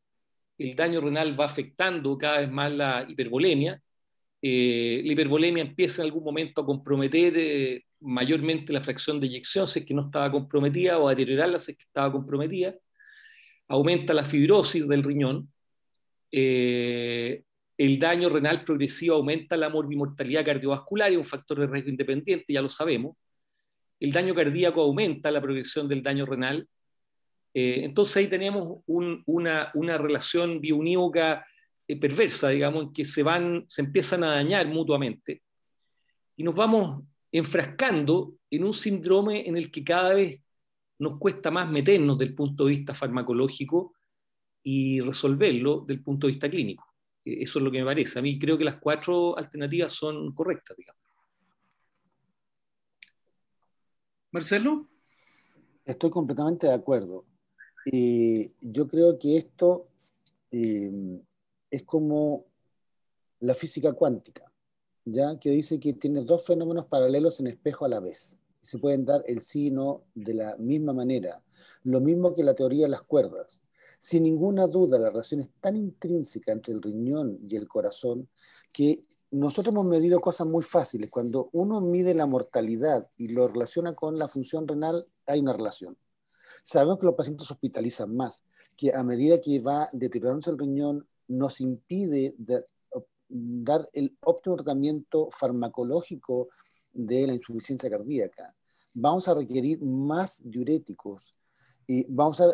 el daño renal va afectando cada vez más la hipervolemia, eh, la hipervolemia empieza en algún momento a comprometer eh, mayormente la fracción de eyección si es que no estaba comprometida o a deteriorarla si es que estaba comprometida. Aumenta la fibrosis del riñón. Eh, el daño renal progresivo aumenta la morbimortalidad cardiovascular, es un factor de riesgo independiente, ya lo sabemos. El daño cardíaco aumenta la progresión del daño renal. Eh, entonces ahí tenemos una, relación bionívoca eh, perversa, digamos, que se, van, se empiezan a dañar mutuamente. Y nos vamos enfrascando en un síndrome en el que cada vez nos cuesta más meternos del punto de vista farmacológico y resolverlo del punto de vista clínico. Eh, eso es lo que me parece. A mí creo que las cuatro alternativas son correctas, digamos. Marcelo. Estoy completamente de acuerdo. Y yo creo que esto eh, es como la física cuántica que dice que tiene dos fenómenos paralelos en espejo a la vez. Se pueden dar el sí no de la misma manera, lo mismo que la teoría de las cuerdas. Sin ninguna duda, la relación es tan intrínseca entre el riñón y el corazón que nosotros hemos medido cosas muy fáciles. Cuando uno mide la mortalidad y lo relaciona con la función renal, hay una relación. Sabemos que los pacientes hospitalizan más, que a medida que va deteriorándose el riñón, nos impide dar el óptimo tratamiento farmacológico de la insuficiencia cardíaca. Vamos a requerir más diuréticos y vamos a,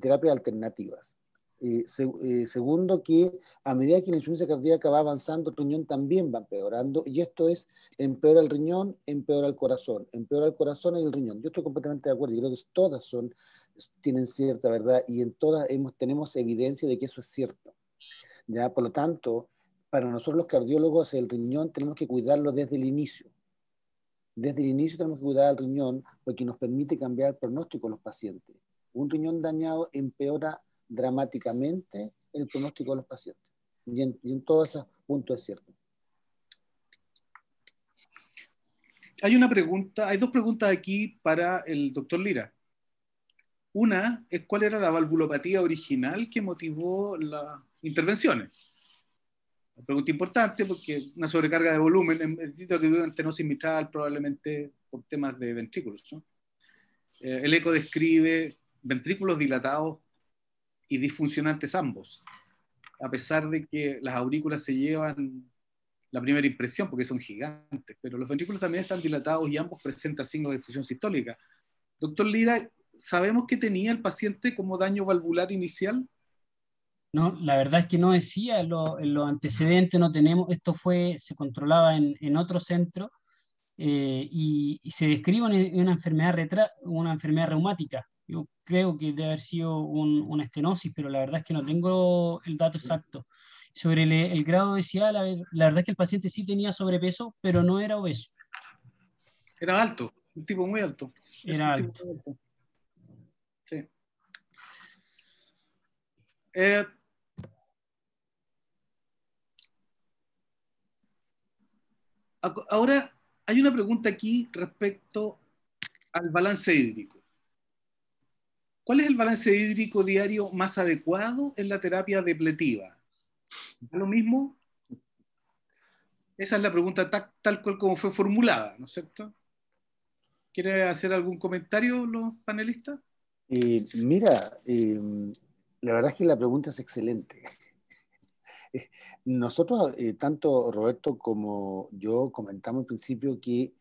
terapias alternativas. segundo, que a medida que la insuficiencia cardíaca va avanzando, el riñón también va empeorando, y esto es, empeora el riñón, empeora el corazón, empeora el corazón y el riñón. Yo estoy completamente de acuerdo, y creo que todas son, tienen cierta verdad, y en todas hemos, tenemos evidencia de que eso es cierto. ¿ya? Por lo tanto, para nosotros los cardiólogos el riñón tenemos que cuidarlo desde el inicio. Desde el inicio tenemos que cuidar al riñón porque nos permite cambiar el pronóstico de los pacientes. Un riñón dañado empeora dramáticamente el pronóstico de los pacientes. Y en, todos esos puntos es cierto. Hay una pregunta, hay dos preguntas aquí para el doctor Lira. Una es cuál era la valvulopatía original que motivó las intervenciones pregunta importante porque una sobrecarga de volumen necesito el sitio que durante no mitral probablemente por temas de ventrículos. Eh, el eco describe ventrículos dilatados y disfuncionantes ambos, a pesar de que las aurículas se llevan la primera impresión porque son gigantes, pero los ventrículos también están dilatados y ambos presentan signos de difusión sistólica. Doctor Lira, ¿sabemos que tenía el paciente como daño valvular inicial? No, la verdad es que no decía, los antecedentes no tenemos, esto fue, se controlaba en, otro centro eh, y, se describe una, enfermedad, retra, una enfermedad reumática. Yo creo que debe haber sido una estenosis, pero la verdad es que no tengo el dato exacto. Sobre el, grado de obesidad, la, verdad es que el paciente sí tenía sobrepeso, pero no era obeso. Era alto, un tipo muy alto. Era alto. Eh, ahora, hay una pregunta aquí respecto al balance hídrico. ¿Cuál es el balance hídrico diario más adecuado en la terapia depletiva? ¿Es lo mismo? Esa es la pregunta tal, cual como fue formulada, ¿no es cierto? ¿Quiere hacer algún comentario los panelistas? Eh, mira, eh, la verdad es que la pregunta es excelente. Nosotros, eh, tanto Roberto como yo, comentamos al principio que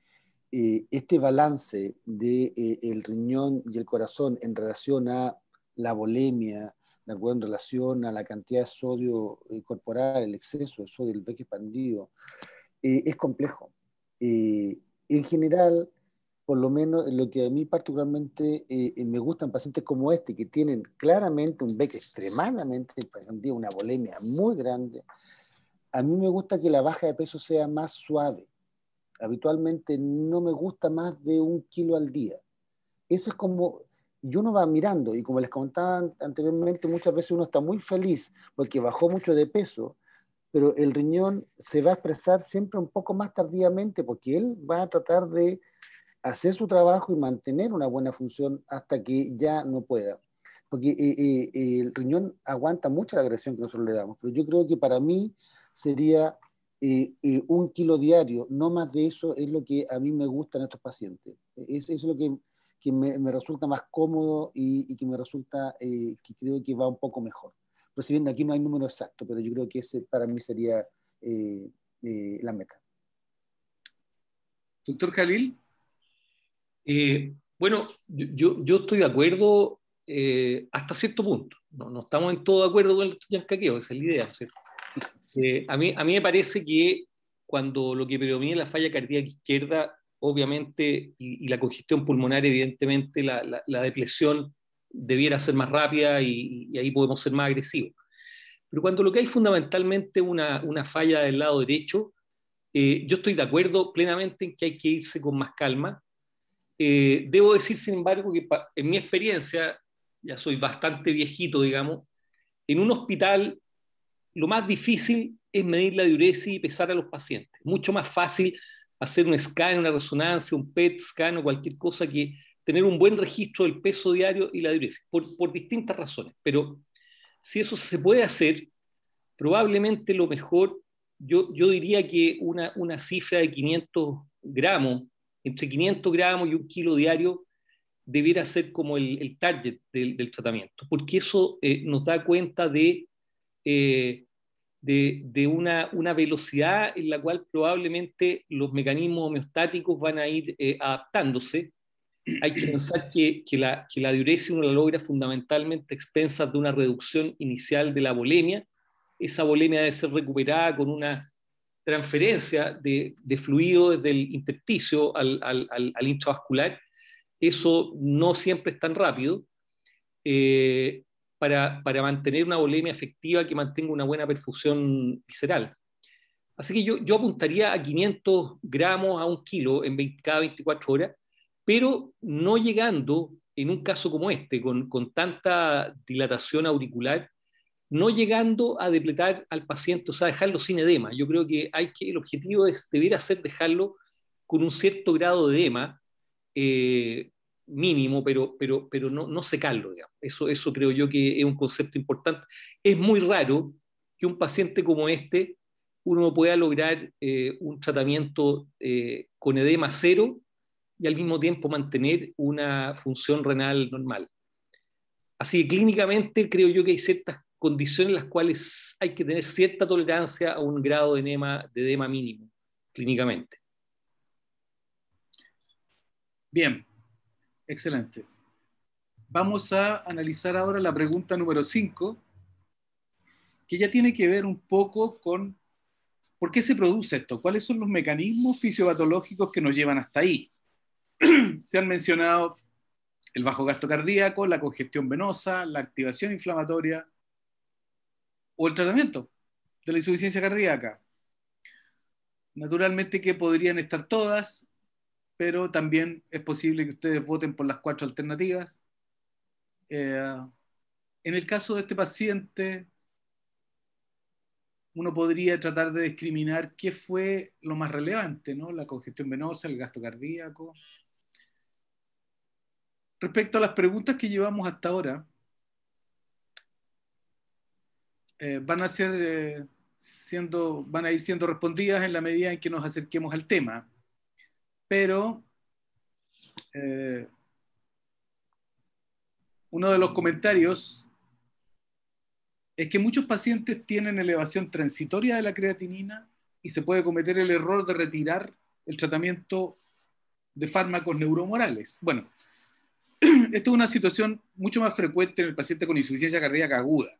eh, este balance del de, eh, riñón y el corazón en relación a la bulimia, ¿de acuerdo? en relación a la cantidad de sodio corporal, el exceso de sodio, el beque expandido, es complejo. en general, por lo menos lo que a mí particularmente eh, eh, me gustan pacientes como este, que tienen claramente un BEC extremadamente una bolemia muy grande, a mí me gusta que la baja de peso sea más suave. Habitualmente no me gusta más de un kilo al día. Eso es como, y uno va mirando, y como les contaba anteriormente, muchas veces uno está muy feliz porque bajó mucho de peso, pero el riñón se va a expresar siempre un poco más tardíamente porque él va a tratar de hacer su trabajo y mantener una buena función hasta que ya no pueda. Porque eh, eh, el riñón aguanta mucha la agresión que nosotros le damos, pero yo creo que para mí sería eh, un kilo diario, no más de eso es lo que a mí me gusta en estos pacientes. Es, es lo que, me, resulta más cómodo y, que me resulta que creo que va un poco mejor. Pero si bien aquí no hay número exacto, pero yo creo que ese para mí sería la meta. Doctor Khalil, eh, bueno, yo, yo, estoy de acuerdo eh, hasta cierto punto. No, no, estamos en todo de acuerdo con el caqueo, esa es la idea. Eh, a, mí, a mí me parece que cuando lo que predomina es la falla cardíaca izquierda, obviamente, y, la congestión pulmonar, evidentemente, la, la, depresión debiera ser más rápida y, ahí podemos ser más agresivos. Pero cuando lo que hay fundamentalmente una, una falla del lado derecho, yo estoy de acuerdo plenamente en que hay que irse con más calma, eh, debo decir, sin embargo, que en mi experiencia, ya soy bastante viejito, digamos, en un hospital lo más difícil es medir la diuresis y pesar a los pacientes. Mucho más fácil hacer un scan, una resonancia, un PET scan o cualquier cosa que tener un buen registro del peso diario y la diuresis, por, distintas razones. Pero si eso se puede hacer, probablemente lo mejor, yo, yo diría que una, una cifra de 500 gramos entre 500 gramos y un kilo diario debiera ser como el, target del, tratamiento, porque eso eh, nos da cuenta eh, de, de, una, una, velocidad en la cual probablemente los mecanismos homeostáticos van a ir eh, adaptándose. Hay que pensar que, la, que la diuresis uno la logra fundamentalmente a expensas de una reducción inicial de la bolemia. Esa bolemia debe ser recuperada con una transferencia de, de fluido desde el intersticio al, al, intravascular, eso no siempre es tan rápido. Eh, para, mantener una volemia efectiva que mantenga una buena perfusión visceral. Así que yo, apuntaría a 500 gramos a un kilo en cada 24 horas, pero no llegando en un caso como este, con tanta dilatación auricular, no llegando a depletar al paciente, o sea, dejarlo sin edema. Yo creo que, hay que el objetivo es deber hacer dejarlo con un cierto grado de edema eh, mínimo, pero, pero, pero no, no secarlo. Digamos. Eso, eso creo yo que es un concepto importante. Es muy raro que un paciente como este uno pueda lograr eh, un tratamiento eh, con edema cero y al mismo tiempo mantener una función renal normal. Así que clínicamente creo yo que hay ciertas condiciones en las cuales hay que tener cierta tolerancia a un grado de edema, mínimo clínicamente. Bien, excelente. Vamos a analizar ahora la pregunta número 5, que ya tiene que ver un poco con por qué se produce esto, cuáles son los mecanismos fisiopatológicos que nos llevan hasta ahí. se han mencionado el bajo gasto cardíaco, la congestión venosa, la activación inflamatoria, o el tratamiento de la insuficiencia cardíaca. Naturalmente que podrían estar todas, pero también es posible que ustedes voten por las cuatro alternativas. Eh, en el caso de este paciente, uno podría tratar de discriminar qué fue lo más relevante, ¿no? La congestión venosa, el gasto cardíaco. Respecto a las preguntas que llevamos hasta ahora, eh, van a ser eh, siendo, van a ir siendo respondidas en la medida en que nos acerquemos al tema. Pero eh, uno de los comentarios es que muchos pacientes tienen elevación transitoria de la creatinina y se puede cometer el error de retirar el tratamiento de fármacos neuromorales. Bueno, esto es una situación mucho más frecuente en el paciente con insuficiencia cardíaca aguda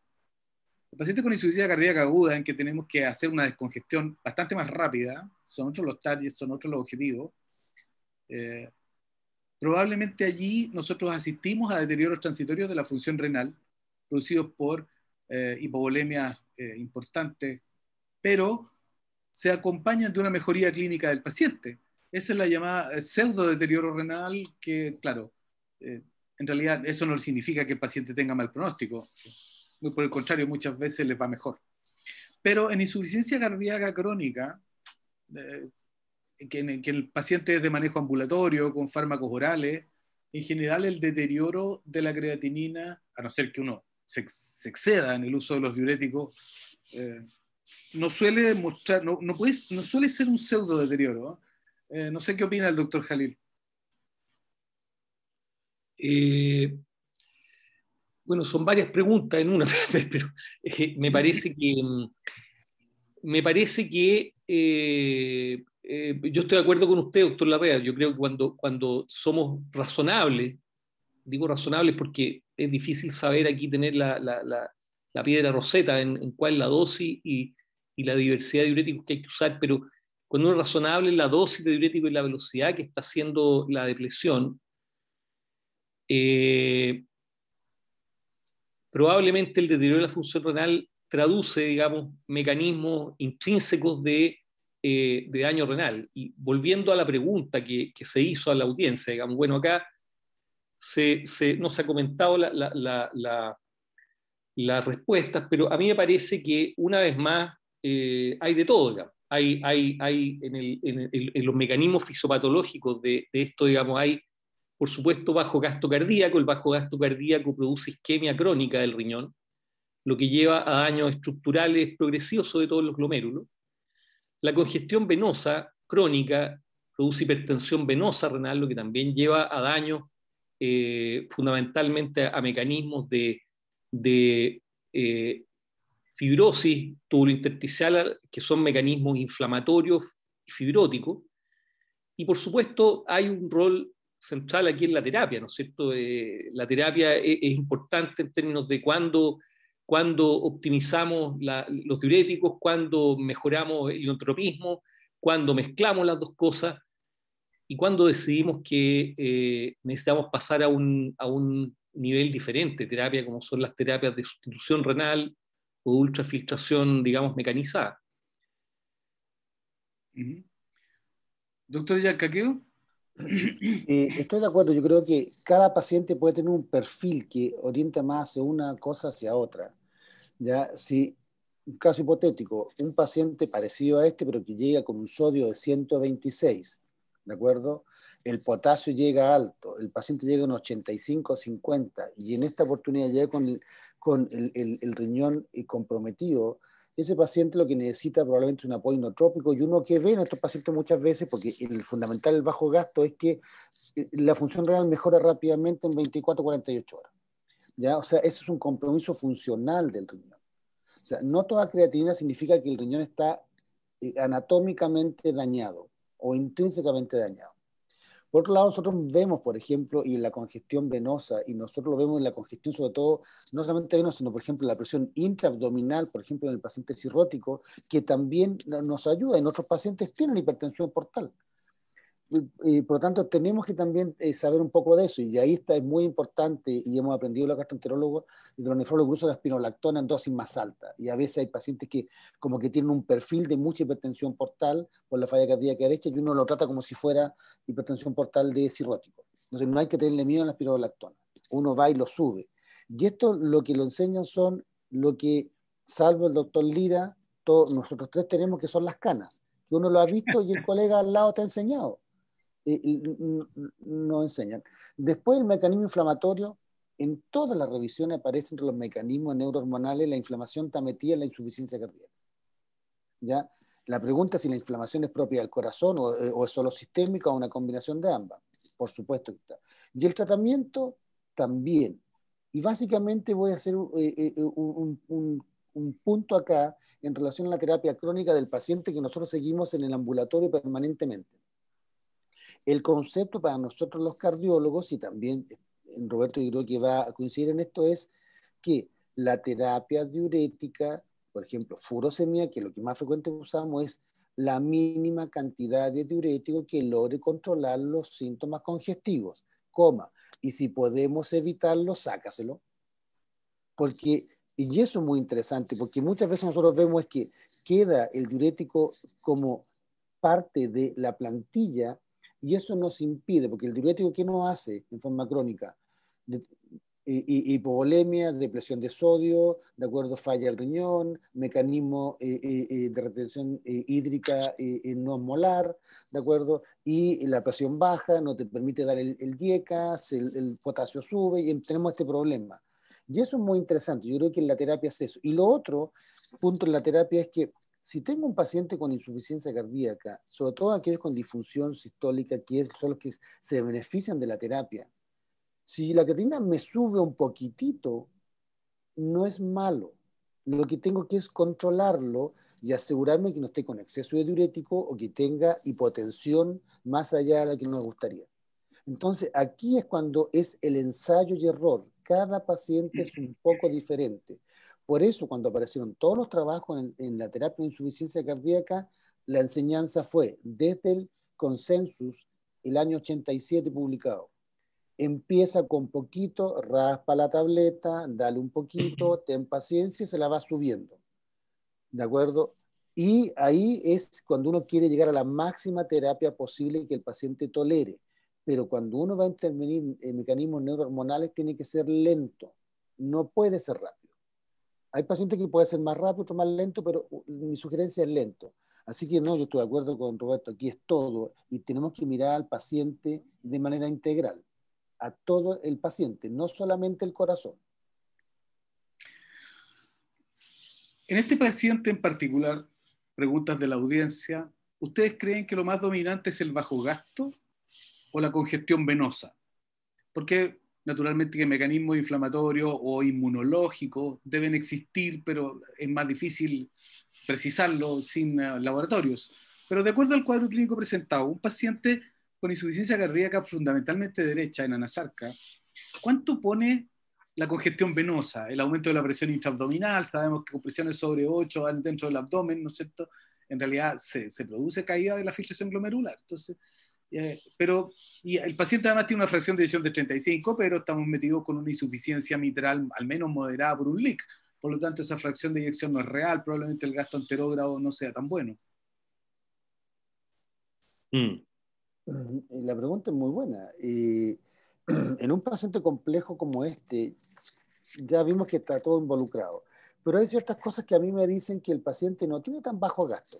pacientes con insuficiencia cardíaca aguda, en que tenemos que hacer una descongestión bastante más rápida, son otros los targets, son otros los objetivos, eh, probablemente allí nosotros asistimos a deterioros transitorios de la función renal producidos por eh, eh, importante, pero se acompañan de una mejoría clínica del paciente. Esa es la llamada eh, pseudo deterioro renal, que claro, en realidad eso no significa que el paciente tenga mal pronóstico por el contrario, muchas veces les va mejor. Pero en insuficiencia cardíaca crónica, eh, que, el paciente es de manejo ambulatorio, con fármacos orales, en general el deterioro de la creatinina, a no ser que uno se, exceda en el uso de los diuréticos, eh, no suele mostrar, no, no suele ser un pseudo deterioro. ¿eh? no sé qué opina el doctor Jalil. Bueno, son varias preguntas en una, pero eh, me parece que, mm, me parece que eh, eh, yo estoy de acuerdo con usted, doctor Larrea. Yo creo que cuando, cuando somos razonables, digo razonables porque es difícil saber aquí tener la, piedra roseta en, cuál es la dosis y, la diversidad de diuréticos que hay que usar, pero cuando uno es razonable, la dosis de diurético y la velocidad que está haciendo la depresión, eh, probablemente el deterioro de la función renal traduce, digamos, mecanismos intrínsecos de, eh, daño renal. Y volviendo a la pregunta que, se hizo a la audiencia, digamos, bueno, acá se, no se ha comentado la, las respuestas, pero a mí me parece que una vez más eh, hay de todo, Hay, en, los mecanismos fisiopatológicos de, de esto, digamos, hay por supuesto, bajo gasto cardíaco. El bajo gasto cardíaco produce isquemia crónica del riñón, lo que lleva a daños estructurales progresivos, sobre todo en los glomérulos. La congestión venosa crónica produce hipertensión venosa renal, lo que también lleva a daños eh, fundamentalmente a, mecanismos de, eh, fibrosis tubulointersticial, que son mecanismos inflamatorios y fibróticos. Y por supuesto, hay un rol central aquí en la terapia, ¿no es cierto? Eh, la terapia e, es, importante en términos de cuándo cuando optimizamos los diuréticos, cuando mejoramos el entropismo, cuando mezclamos las dos cosas y cuando decidimos que eh, necesitamos pasar a un, nivel diferente, terapia como son las terapias de sustitución renal o ultrafiltración, digamos, mecanizada. Doctor Yacaqueo. Eh, estoy de acuerdo, yo creo que cada paciente puede tener un perfil que orienta más hacia una cosa hacia otra. Ya, si un caso hipotético, un paciente parecido a este, pero que llega con un sodio de 126, ¿de acuerdo? El potasio llega alto, el paciente llega en 85, 50, y en esta oportunidad llega con el, con el riñón eh, comprometido, ese paciente lo que necesita probablemente es un apoyo inotrópico y uno que ve en estos pacientes muchas veces, porque el fundamental el bajo gasto es que eh, la función renal mejora rápidamente en 24 48 horas. ¿ya? O sea, eso es un compromiso funcional del riñón. O sea, no toda creatinina significa que el riñón está eh, anatómicamente dañado o intrínsecamente dañado. Por otro lado, nosotros vemos, por ejemplo, y la congestión venosa, y nosotros lo vemos en la congestión sobre todo, no solamente venosa, sino por ejemplo la presión intraabdominal, por ejemplo en el paciente cirrótico, que también nos ayuda, en otros pacientes tienen hipertensión portal y, por lo tanto tenemos que también eh, saber un poco de eso y ahí está es muy importante y hemos aprendido los gastroenterólogos y los nefrólogos el de la espinolactona en dosis más alta y a veces hay pacientes que como que tienen un perfil de mucha hipertensión portal por la falla cardíaca derecha y uno lo trata como si fuera hipertensión portal de cirrótico entonces no hay que tenerle miedo a la espinolactona uno va y lo sube y esto lo que lo enseñan son lo que salvo el doctor Lira todos, nosotros tres tenemos que son las canas que uno lo ha visto y el colega al lado te ha enseñado no enseñan. Después el mecanismo inflamatorio, en todas las revisiones aparece entre los mecanismos neurohormonales la inflamación tametía la insuficiencia cardíaca. ¿Ya? La pregunta es si la inflamación es propia del corazón o, eh, es solo sistémica o una combinación de ambas. Por supuesto Y el tratamiento también. Y básicamente voy a hacer eh, eh, un, un punto acá en relación a la terapia crónica del paciente que nosotros seguimos en el ambulatorio permanentemente el concepto para nosotros los cardiólogos, y también eh, Roberto yo creo que va a coincidir en esto, es que la terapia diurética, por ejemplo, furosemia, que lo que más frecuente usamos es la mínima cantidad de diurético que logre controlar los síntomas congestivos, coma. Y si podemos evitarlo, sácaselo. Porque, y eso es muy interesante, porque muchas veces nosotros vemos que queda el diurético como parte de la plantilla y eso nos impide, porque el diurético, ¿qué nos hace en forma crónica? y, hipovolemia, depresión de sodio, de acuerdo, falla el riñón, mecanismo eh, eh, eh, de retención hídrica no molar, de acuerdo, y la presión baja, no te permite dar el, diecas, el, el, potasio sube y tenemos este problema. Y eso es muy interesante, yo creo que en la terapia es eso. Y lo otro punto en la terapia es que si tengo un paciente con insuficiencia cardíaca, sobre todo aquellos con disfunción sistólica, que son los que se benefician de la terapia, si la creatina me sube un poquitito, no es malo. Lo que tengo que es controlarlo y asegurarme que no esté con exceso de diurético o que tenga hipotensión más allá de la que nos gustaría. Entonces, aquí es cuando es el ensayo y error. Cada paciente es un poco diferente. Por eso, cuando aparecieron todos los trabajos en, la terapia de insuficiencia cardíaca, la enseñanza fue desde el consensus, el año 87 publicado. Empieza con poquito, raspa la tableta, dale un poquito, ten paciencia y se la va subiendo. ¿De acuerdo? Y ahí es cuando uno quiere llegar a la máxima terapia posible que el paciente tolere. Pero cuando uno va a intervenir en mecanismos neurohormonales, tiene que ser lento, no puede ser rápido. Hay pacientes que puede ser más rápido, otro más lento, pero mi sugerencia es lento. Así que no, yo estoy de acuerdo con Roberto, aquí es todo y tenemos que mirar al paciente de manera integral, a todo el paciente, no solamente el corazón. En este paciente en particular, preguntas de la audiencia, ¿ustedes creen que lo más dominante es el bajo gasto o la congestión venosa? Porque naturalmente que mecanismos inflamatorios o inmunológicos deben existir, pero es más difícil precisarlo sin eh, laboratorios. Pero de acuerdo al cuadro clínico presentado, un paciente con insuficiencia cardíaca fundamentalmente derecha en Anasarca, ¿cuánto pone la congestión venosa, el aumento de la presión intraabdominal? Sabemos que con presiones sobre 8 dentro del abdomen, ¿no es cierto? En realidad se, se produce caída de la filtración glomerular. Entonces, eh, pero y el paciente además tiene una fracción de inyección de 35, pero estamos metidos con una insuficiencia mitral al menos moderada por un leak. Por lo tanto, esa fracción de inyección no es real. Probablemente el gasto anterógrado no sea tan bueno. Mm. Eh, la pregunta es muy buena. en un paciente complejo como este, ya vimos que está todo involucrado, pero hay ciertas cosas que a mí me dicen que el paciente no tiene tan bajo gasto.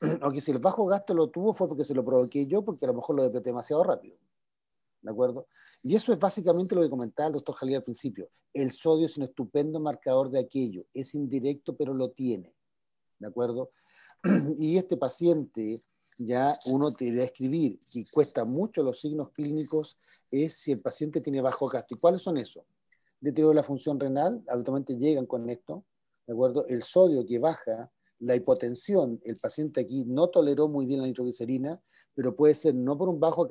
aunque si el bajo gasto lo tuvo fue porque se lo provoqué yo, porque a lo mejor lo depreté demasiado rápido. ¿De acuerdo? Y eso es básicamente lo que comentaba el doctor Jalí al principio. El sodio es un estupendo marcador de aquello. Es indirecto, pero lo tiene. ¿De acuerdo? Y este paciente, ya uno te que escribir, y cuesta mucho los signos clínicos, es si el paciente tiene bajo gasto. ¿Y cuáles son esos? Deterioro de la función renal, habitualmente llegan con esto. ¿De acuerdo? El sodio que baja, la hipotensión, el paciente aquí no toleró muy bien la nitroglicerina, pero puede ser no por un bajo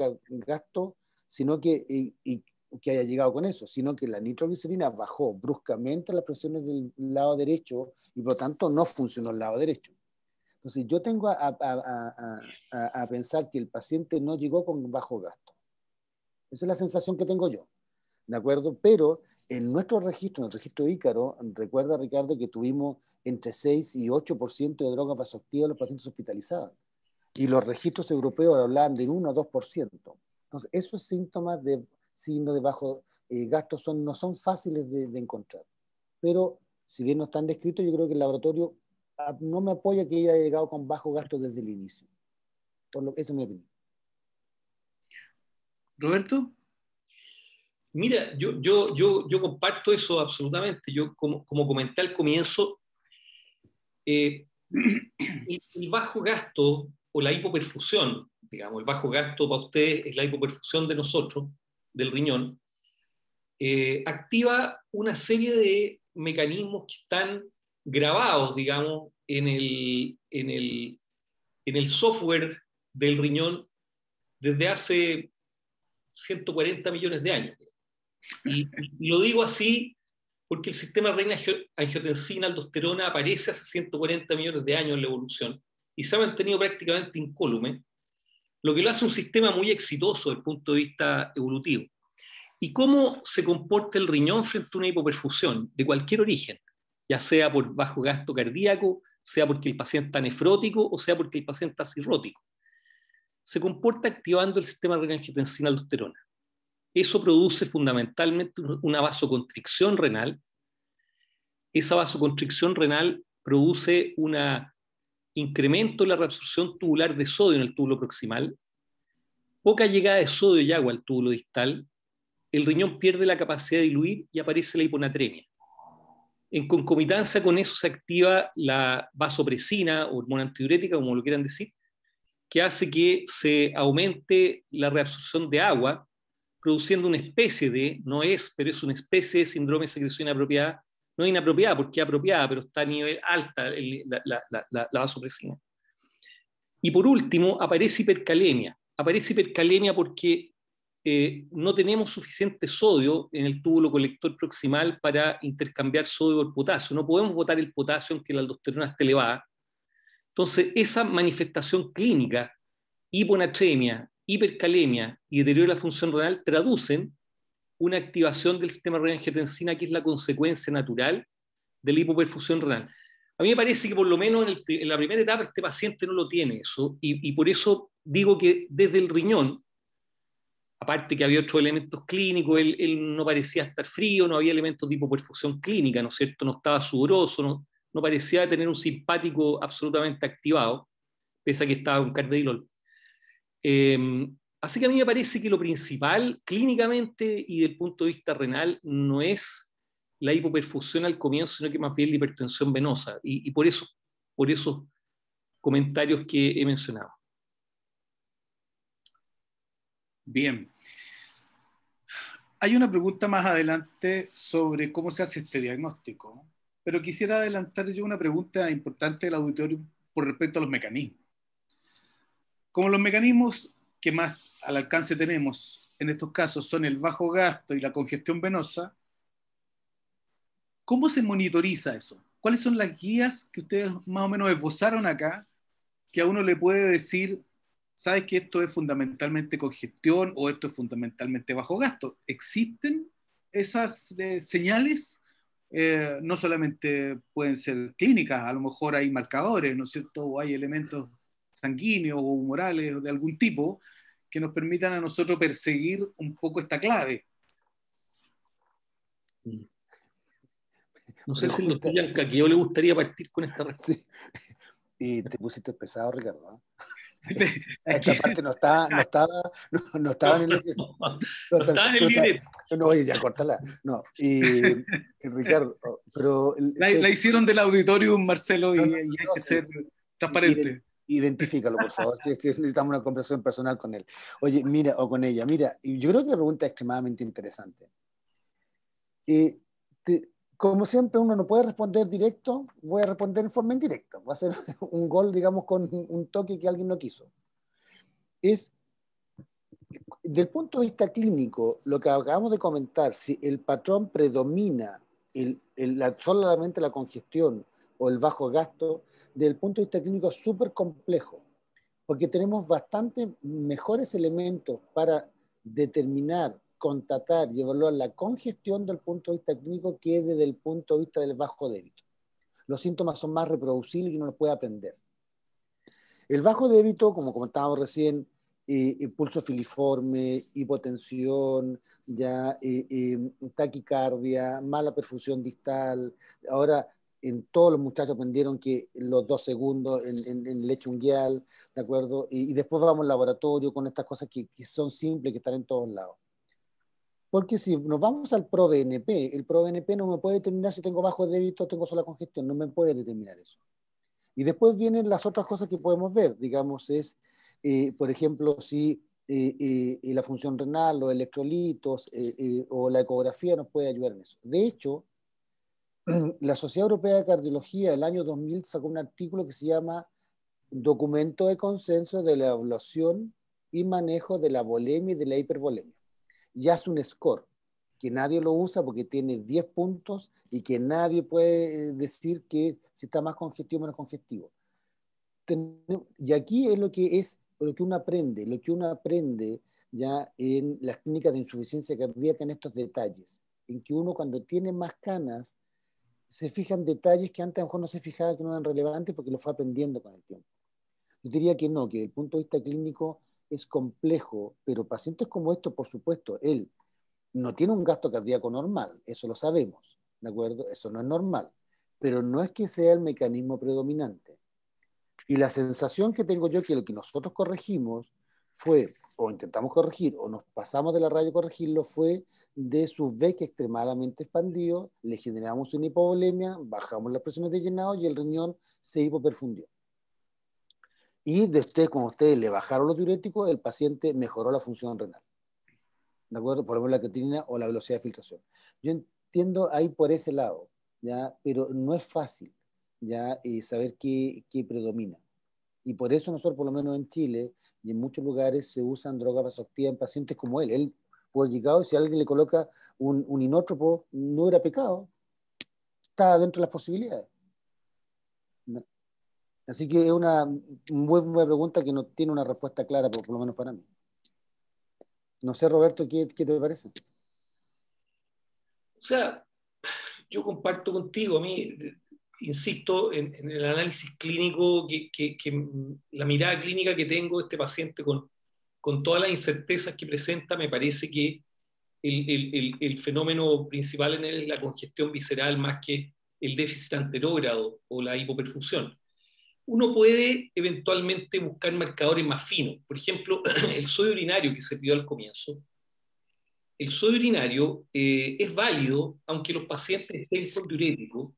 gasto, sino que, que haya llegado con eso, sino que la nitroglicerina bajó bruscamente las presiones del lado derecho y por lo tanto no funcionó el lado derecho. Entonces yo tengo a, a pensar que el paciente no llegó con bajo gasto. Esa es la sensación que tengo yo, ¿de acuerdo? Pero en nuestro registro, en el registro Ícaro, recuerda Ricardo que tuvimos entre 6 y 8% de drogas vasoactivas en los pacientes hospitalizados. Y los registros europeos hablaban de 1 a 2%. Entonces, esos síntomas de signos de bajo eh, gasto no son fáciles de, encontrar. Pero, si bien no están descritos, yo creo que el laboratorio ah, no me apoya que haya llegado con bajo gasto desde el inicio. Por lo, eso es mi opinión. Roberto. Mira, yo, yo, yo, yo comparto eso absolutamente. Yo, como, como comenté al comienzo, eh, el, bajo gasto o la hipoperfusión, digamos, el bajo gasto para ustedes es la hipoperfusión de nosotros, del riñón, eh, activa una serie de mecanismos que están grabados, digamos, en el, en el, en el software del riñón desde hace 140 millones de años. Y, lo digo así porque el sistema reina angiotensina aldosterona aparece hace 140 millones de años en la evolución y se ha mantenido prácticamente incólume, lo que lo hace un sistema muy exitoso desde el punto de vista evolutivo. ¿Y cómo se comporta el riñón frente a una hipoperfusión de cualquier origen, ya sea por bajo gasto cardíaco, sea porque el paciente está nefrótico o sea porque el paciente está cirrótico? Se comporta activando el sistema angiotensina aldosterona. Eso produce fundamentalmente una vasoconstricción renal. Esa vasoconstricción renal produce un incremento en la reabsorción tubular de sodio en el túbulo proximal, poca llegada de sodio y agua al túbulo distal, el riñón pierde la capacidad de diluir y aparece la hiponatremia. En concomitancia con eso se activa la vasopresina, hormona antidiurética, como lo quieran decir, que hace que se aumente la reabsorción de agua produciendo una especie de, no es, pero es una especie de síndrome de secreción inapropiada, no inapropiada porque es apropiada, pero está a nivel alta la, vasopresina. Y por último, aparece hipercalemia. Aparece hipercalemia porque eh, no tenemos suficiente sodio en el túbulo colector proximal para intercambiar sodio por potasio. No podemos botar el potasio aunque la aldosterona esté elevada. Entonces, esa manifestación clínica, hiponatremia, hipercalemia y deterioro de la función renal traducen una activación del sistema renal angiotensina que es la consecuencia natural de la hipoperfusión renal. A mí me parece que por lo menos en, la primera etapa este paciente no lo tiene eso, y, por eso digo que desde el riñón, aparte que había otros elementos clínicos, él, no parecía estar frío, no había elementos de hipoperfusión clínica, ¿no es cierto? No estaba sudoroso, no, parecía tener un simpático absolutamente activado, pese a que estaba con cardiolol Em, así que a mí me parece que lo principal clínicamente y del punto de vista renal no es la hipoperfusión al comienzo, sino que más bien la hipertensión venosa. Y, y por eso, por esos comentarios que he mencionado. Bien. Hay una pregunta más adelante sobre cómo se hace este diagnóstico, pero quisiera adelantar yo una pregunta importante del auditorio por respecto a los mecanismos. Como los mecanismos que más al alcance tenemos en estos casos son el bajo gasto y la congestión venosa, ¿cómo se monitoriza eso? ¿Cuáles son las guías que ustedes más o menos esbozaron acá que a uno le puede decir, sabes que esto es fundamentalmente congestión o esto es fundamentalmente bajo gasto? ¿Existen esas eh, señales? Eh, no solamente pueden ser clínicas, a lo mejor hay marcadores, ¿no es cierto? O hay elementos sanguíneos o humorales de algún tipo que nos permitan a nosotros perseguir un poco esta clave. No sé si nos que yo le gustaría partir con esta sí. Y te pusiste pesado, Ricardo. ¿eh? Esta parte no estaba, no estaba, no, no estaba en el libro. No, estaba en el No, oye, ya, cortala No, y, Ricardo, pero... la, hicieron del auditorio Marcelo, y, y hay que ser transparente identifícalo, por favor. si, necesitamos una conversación personal con él. Oye, mira, o con ella, mira, yo creo que la pregunta es extremadamente interesante. Eh, como siempre, uno no puede responder directo, voy a responder en forma indirecta. Voy a hacer un gol, digamos, con un toque que alguien no quiso. Es del punto de vista clínico, lo que acabamos de comentar, si el patrón predomina el, solamente la congestión o el bajo gasto, desde el punto de vista clínico es súper complejo, porque tenemos bastante mejores elementos para determinar, contratar y evaluar la congestión del punto de vista clínico que desde el punto de vista del bajo débito. Los síntomas son más reproducibles y uno los puede aprender. El bajo débito, como comentábamos recién, impulso eh, eh, filiforme, hipotensión, ya, eh, taquicardia, mala perfusión distal. Ahora, en todos los muchachos aprendieron que los dos segundos en, leche en ¿de acuerdo? Y, después vamos al laboratorio con estas cosas que, son simples, que están en todos lados. Porque si nos vamos al ProBNP, el ProBNP no me puede determinar si tengo bajo débito o tengo sola congestión, no me puede determinar eso. Y después vienen las otras cosas que podemos ver, digamos, es, eh, por ejemplo, si eh, eh, la función renal, los electrolitos o la ecografía nos puede ayudar en eso. De hecho, la Sociedad Europea de Cardiología el año 2000 sacó un artículo que se llama Documento de Consenso de la Evaluación y Manejo de la Bolemia y de la Hiperbolemia. Y hace un score que nadie lo usa porque tiene 10 puntos y que nadie puede eh, decir que si está más congestivo o menos congestivo. Y aquí es lo que es lo que uno aprende, lo que uno aprende ya en las clínicas de insuficiencia cardíaca en estos detalles, en que uno cuando tiene más canas se fijan detalles que antes a lo mejor no se fijaba que no eran relevantes porque lo fue aprendiendo con el tiempo. Yo diría que no, que desde el punto de vista clínico es complejo, pero pacientes como esto por supuesto, él no tiene un gasto cardíaco normal, eso lo sabemos, ¿de acuerdo? Eso no es normal, pero no es que sea el mecanismo predominante. Y la sensación que tengo yo que lo que nosotros corregimos fue o intentamos corregir o nos pasamos de la raya corregirlo fue de su que extremadamente expandido, le generamos una hipovolemia, bajamos las presiones de llenado y el riñón se hipoperfundió. Y de usted, cuando ustedes le bajaron los diuréticos, el paciente mejoró la función renal. ¿De acuerdo? Por ejemplo, la creatinina o la velocidad de filtración. Yo entiendo ahí por ese lado, ¿ya? pero no es fácil ya saber qué predomina. Y por eso nosotros, por lo menos en Chile y en muchos lugares, se usan drogas vasoactivas en pacientes como él. Él, por llegado, si alguien le coloca un, un inótropo, no era pecado. Está dentro de las posibilidades. Así que es una muy buena pregunta que no tiene una respuesta clara, por, lo menos para mí. No sé, Roberto, ¿qué, qué te parece? O sea, yo comparto contigo, a mí insisto, en, el análisis clínico, que, la mirada clínica que tengo de este paciente con, con todas las incertezas que presenta, me parece que el, el, fenómeno principal en él es la congestión visceral más que el déficit anterógrado o la hipoperfusión. Uno puede eventualmente buscar marcadores más finos, por ejemplo, el sodio urinario que se pidió al comienzo. El sodio urinario eh, es válido aunque los pacientes estén con diurético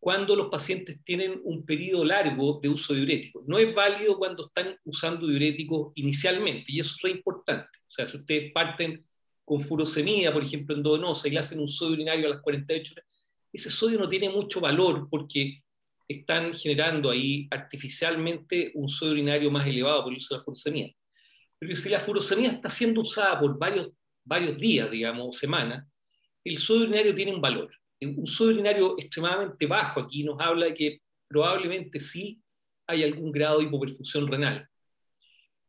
cuando los pacientes tienen un periodo largo de uso diurético. No es válido cuando están usando diurético inicialmente, y eso es re importante. O sea, si ustedes parten con furosemida, por ejemplo, endovenosa, y le hacen un sodio urinario a las 48 horas, ese sodio no tiene mucho valor porque están generando ahí artificialmente un sodio urinario más elevado por el uso de la furosemida. Pero si la furosemida está siendo usada por varios, varios días, digamos, semanas, el sodio urinario tiene un valor un uso urinario extremadamente bajo. Aquí nos habla de que probablemente sí hay algún grado de hipoperfusión renal.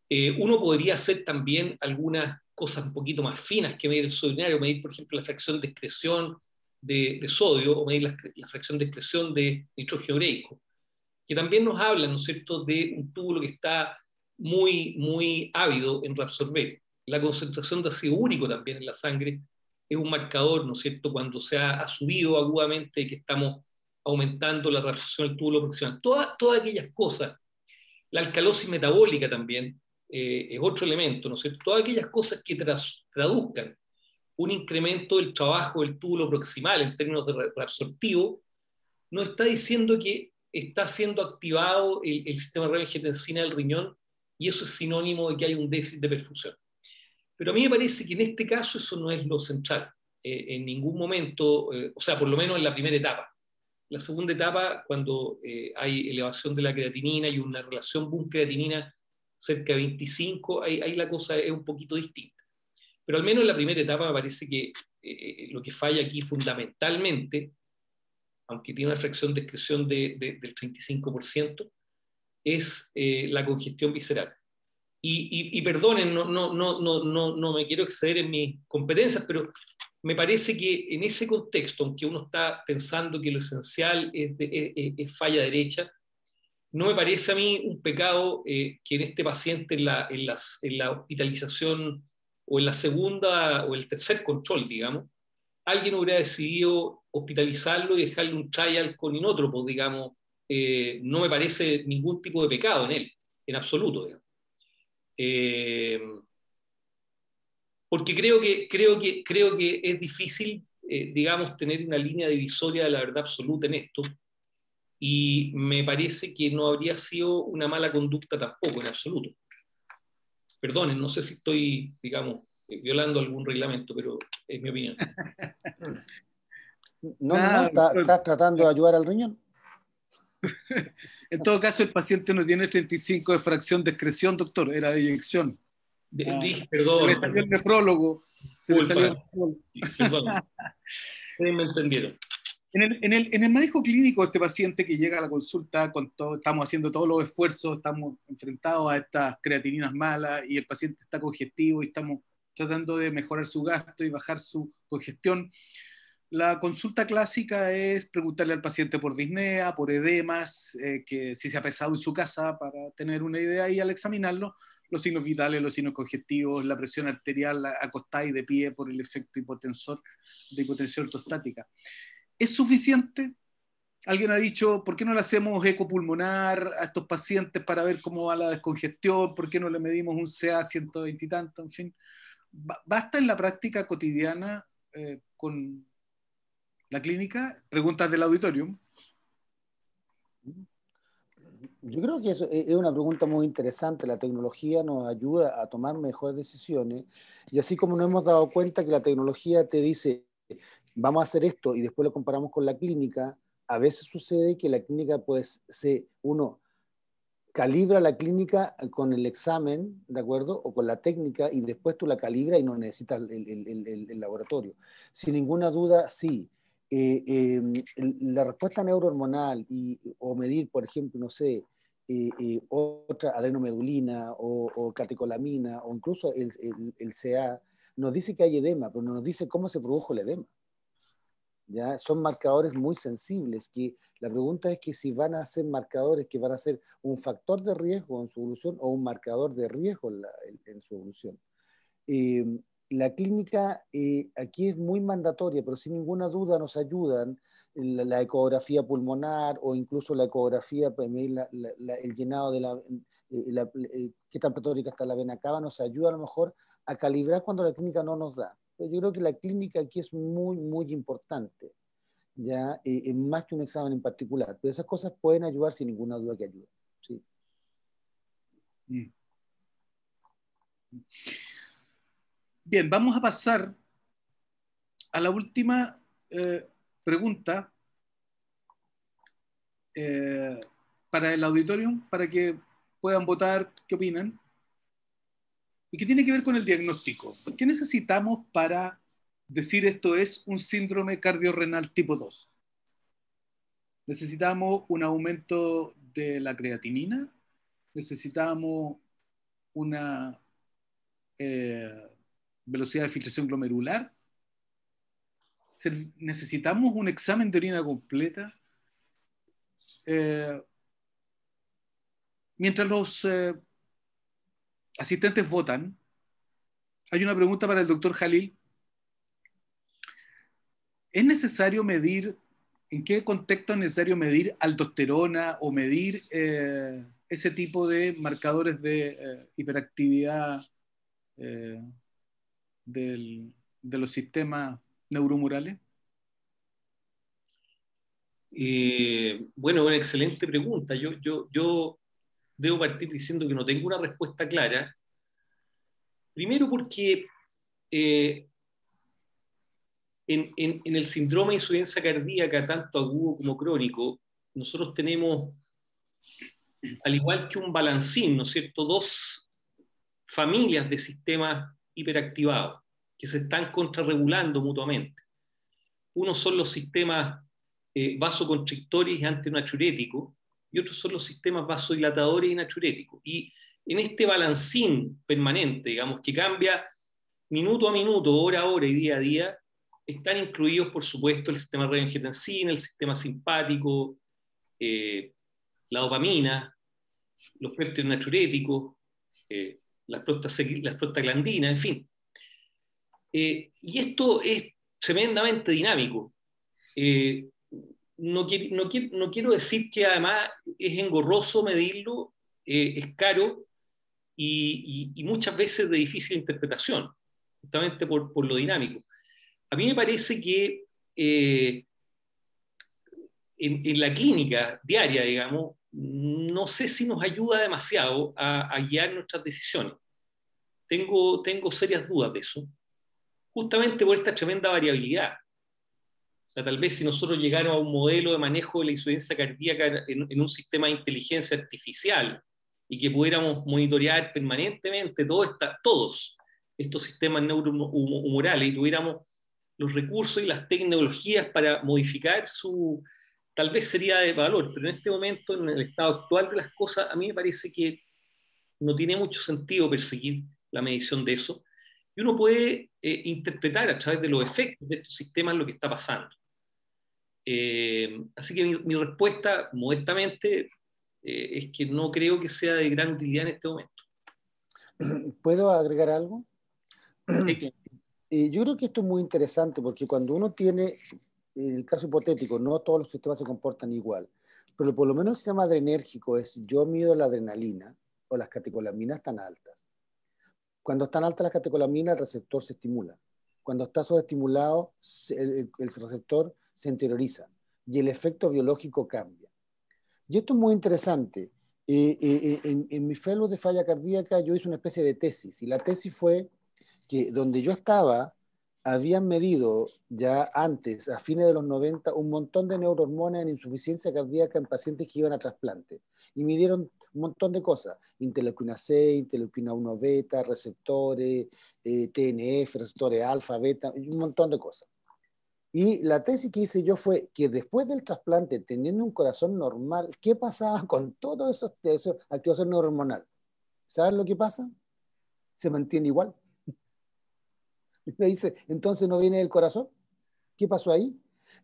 Eh, uno podría hacer también algunas cosas un poquito más finas que medir el sodio urinario, medir, por ejemplo, la fracción de excreción de, sodio o medir la, fracción de excreción de nitrógeno ureico, que también nos habla, ¿no de un túbulo que está muy, muy ávido en reabsorber. La concentración de ácido úrico también en la sangre es un marcador, ¿no es cierto?, cuando se ha, subido agudamente que estamos aumentando la reabsorción del túbulo proximal. Todas, todas aquellas cosas. La alcalosis metabólica también eh, es otro elemento, ¿no es cierto? Todas aquellas cosas que traduzcan un incremento del trabajo del túbulo proximal en términos de reabsortivo, no está diciendo que está siendo activado el, sistema de del riñón y eso es sinónimo de que hay un déficit de perfusión. Pero a mí me parece que en este caso eso no es lo central. Eh, en ningún momento, eh, o sea, por lo menos en la primera etapa. La segunda etapa, cuando eh, hay elevación de la creatinina y una relación boom-creatinina cerca de 25, ahí, la cosa es un poquito distinta. Pero al menos en la primera etapa me parece que lo que falla aquí fundamentalmente, aunque tiene una fracción de excreción del 35%, es la congestión visceral. Y, perdonen, no, no, no, no, no me quiero exceder en mis competencias, pero me parece que en ese contexto, aunque uno está pensando que lo esencial es, falla derecha, no me parece a mí un pecado eh, que en este paciente en la, hospitalización o en la segunda o el tercer control, digamos, alguien hubiera decidido hospitalizarlo y dejarle un trial con inótropos, digamos, eh, no me parece ningún tipo de pecado en él, en absoluto, digamos. Eh, porque creo que, creo, que, creo que es difícil, eh, digamos, tener una línea divisoria de la verdad absoluta en esto. Y me parece que no habría sido una mala conducta tampoco, en absoluto. Perdonen, no sé si estoy, digamos, violando algún reglamento, pero es mi opinión. No, no, ah, estás tratando de ayudar al riñón. en todo caso, el paciente no tiene 35 de fracción de excreción, doctor, era de inyección. Ah. dije, perdón. Se salió el nefrólogo. Se me entendieron. En el, manejo clínico de este paciente que llega a la consulta, con todo, estamos haciendo todos los esfuerzos, estamos enfrentados a estas creatininas malas y el paciente está congestivo y estamos tratando de mejorar su gasto y bajar su congestión. La consulta clásica es preguntarle al paciente por disnea, por edemas, eh, que si se ha pesado en su casa para tener una idea y al examinarlo, los signos vitales, los signos congestivos, la presión arterial acostada y de pie por el efecto hipotensor de hipotensión ortostática. ¿Es suficiente? Alguien ha dicho, ¿por qué no le hacemos ecopulmonar a estos pacientes para ver cómo va la descongestión? ¿Por qué no le medimos un CA 120 y tanto? En fin, ¿basta en la práctica cotidiana eh, con la clínica? Preguntas del auditorium. Yo creo que es una pregunta muy interesante. La tecnología nos ayuda a tomar mejores decisiones y así como nos hemos dado cuenta que la tecnología te dice, vamos a hacer esto y después lo comparamos con la clínica, a veces sucede que la clínica, pues, se, uno calibra la clínica con el examen, ¿de acuerdo? O con la técnica y después tú la calibras y no necesitas el, el laboratorio. Sin ninguna duda, sí eh, em, la respuesta neurohormonal y, o medir, por ejemplo, no sé, eh, eh, otra adenomedulina o, catecolamina o incluso el, el, el, CA, nos dice que hay edema, pero no nos dice cómo se produjo el edema. ¿Ya? Son marcadores muy sensibles, que la pregunta es que si van a ser marcadores que van a ser un factor de riesgo en su evolución o un marcador de riesgo en, su evolución. Eh, la clínica eh, aquí es muy mandatoria, pero sin ninguna duda nos ayudan la, ecografía pulmonar o incluso la ecografía, pues, el llenado de la, que eh, eh, qué tan pletórica está la vena cava, nos ayuda a lo mejor a calibrar cuando la clínica no nos da. Pero yo creo que la clínica aquí es muy, muy importante, ya más que un examen en particular, pero esas cosas pueden ayudar sin ninguna duda que ayudan. Sí. Mm. Bien, vamos a pasar a la última eh, pregunta eh, para el auditorium, para que puedan votar qué opinan, y qué tiene que ver con el diagnóstico. ¿Qué necesitamos para decir esto es un síndrome cardiorrenal tipo 2? Necesitamos un aumento de la creatinina, necesitamos una eh, velocidad de filtración glomerular. Necesitamos un examen de orina completa. Eh, mientras los eh, asistentes votan, hay una pregunta para el doctor Jalil. ¿Es necesario medir, en qué contexto es necesario medir aldosterona o medir eh, ese tipo de marcadores de hiperactividad eh, del, de los sistemas neuromurales? Eh, bueno, una excelente pregunta. Yo, yo, yo debo partir diciendo que no tengo una respuesta clara. Primero porque eh, en, el síndrome de insuficiencia cardíaca, tanto agudo como crónico, nosotros tenemos, al igual que un balancín, ¿no es cierto?, dos familias de sistemas hiperactivados, que se están contrarregulando mutuamente. Unos son los sistemas eh, vasoconstrictores y antinaturéticos, y otros son los sistemas vasodilatadores y naturéticos. Y en este balancín permanente, digamos, que cambia minuto a minuto, hora a hora y día a día, están incluidos, por supuesto, el sistema renina-angiotensina, el sistema simpático, eh, la dopamina, los péptidos naturéticos. Eh, las, las prostaglandinas, en fin. Eh, y esto es tremendamente dinámico. Eh, no, no, quiero decir que además es engorroso medirlo, eh, es caro y, muchas veces de difícil interpretación, justamente por, por lo dinámico. A mí me parece que en, en la clínica diaria, digamos, no sé si nos ayuda demasiado a, guiar nuestras decisiones. Tengo, tengo serias dudas de eso, justamente por esta tremenda variabilidad. O sea, tal vez si nosotros llegáramos a un modelo de manejo de la insuficiencia cardíaca en, un sistema de inteligencia artificial y que pudiéramos monitorear permanentemente todo todos estos sistemas neurohumorales y tuviéramos los recursos y las tecnologías para modificar su, tal vez sería de valor, pero en este momento, en el estado actual de las cosas, a mí me parece que no tiene mucho sentido perseguir la medición de eso. Y uno puede eh, interpretar a través de los efectos de estos sistemas lo que está pasando. Eh, así que mi, respuesta, modestamente, eh, es que no creo que sea de gran utilidad en este momento. ¿Puedo agregar algo? yo creo que esto es muy interesante porque cuando uno tiene, en el caso hipotético, no todos los sistemas se comportan igual, pero por lo menos el sistema adrenérgico es yo mido la adrenalina o las catecolaminas tan altas. Cuando están altas las catecolaminas, el receptor se estimula. Cuando está sobreestimulado, el, el receptor se interioriza y el efecto biológico cambia. Y esto es muy interesante. Eh, eh, eh, en, en, mi fellow de falla cardíaca yo hice una especie de tesis y la tesis fue que donde yo estaba habían medido ya antes, a fines de los 90, un montón de neurohormonas en insuficiencia cardíaca en pacientes que iban a trasplante. Y midieron un montón de cosas, interleucina 6, interleucina 1 beta, receptores, eh, TNF, receptores alfa, beta, un montón de cosas. Y la tesis que hice yo fue que después del trasplante, teniendo un corazón normal, ¿qué pasaba con todo eso, eso activación neurohormonal? ¿Saben lo que pasa? Se mantiene igual. dice, entonces no viene del corazón. ¿Qué pasó ahí?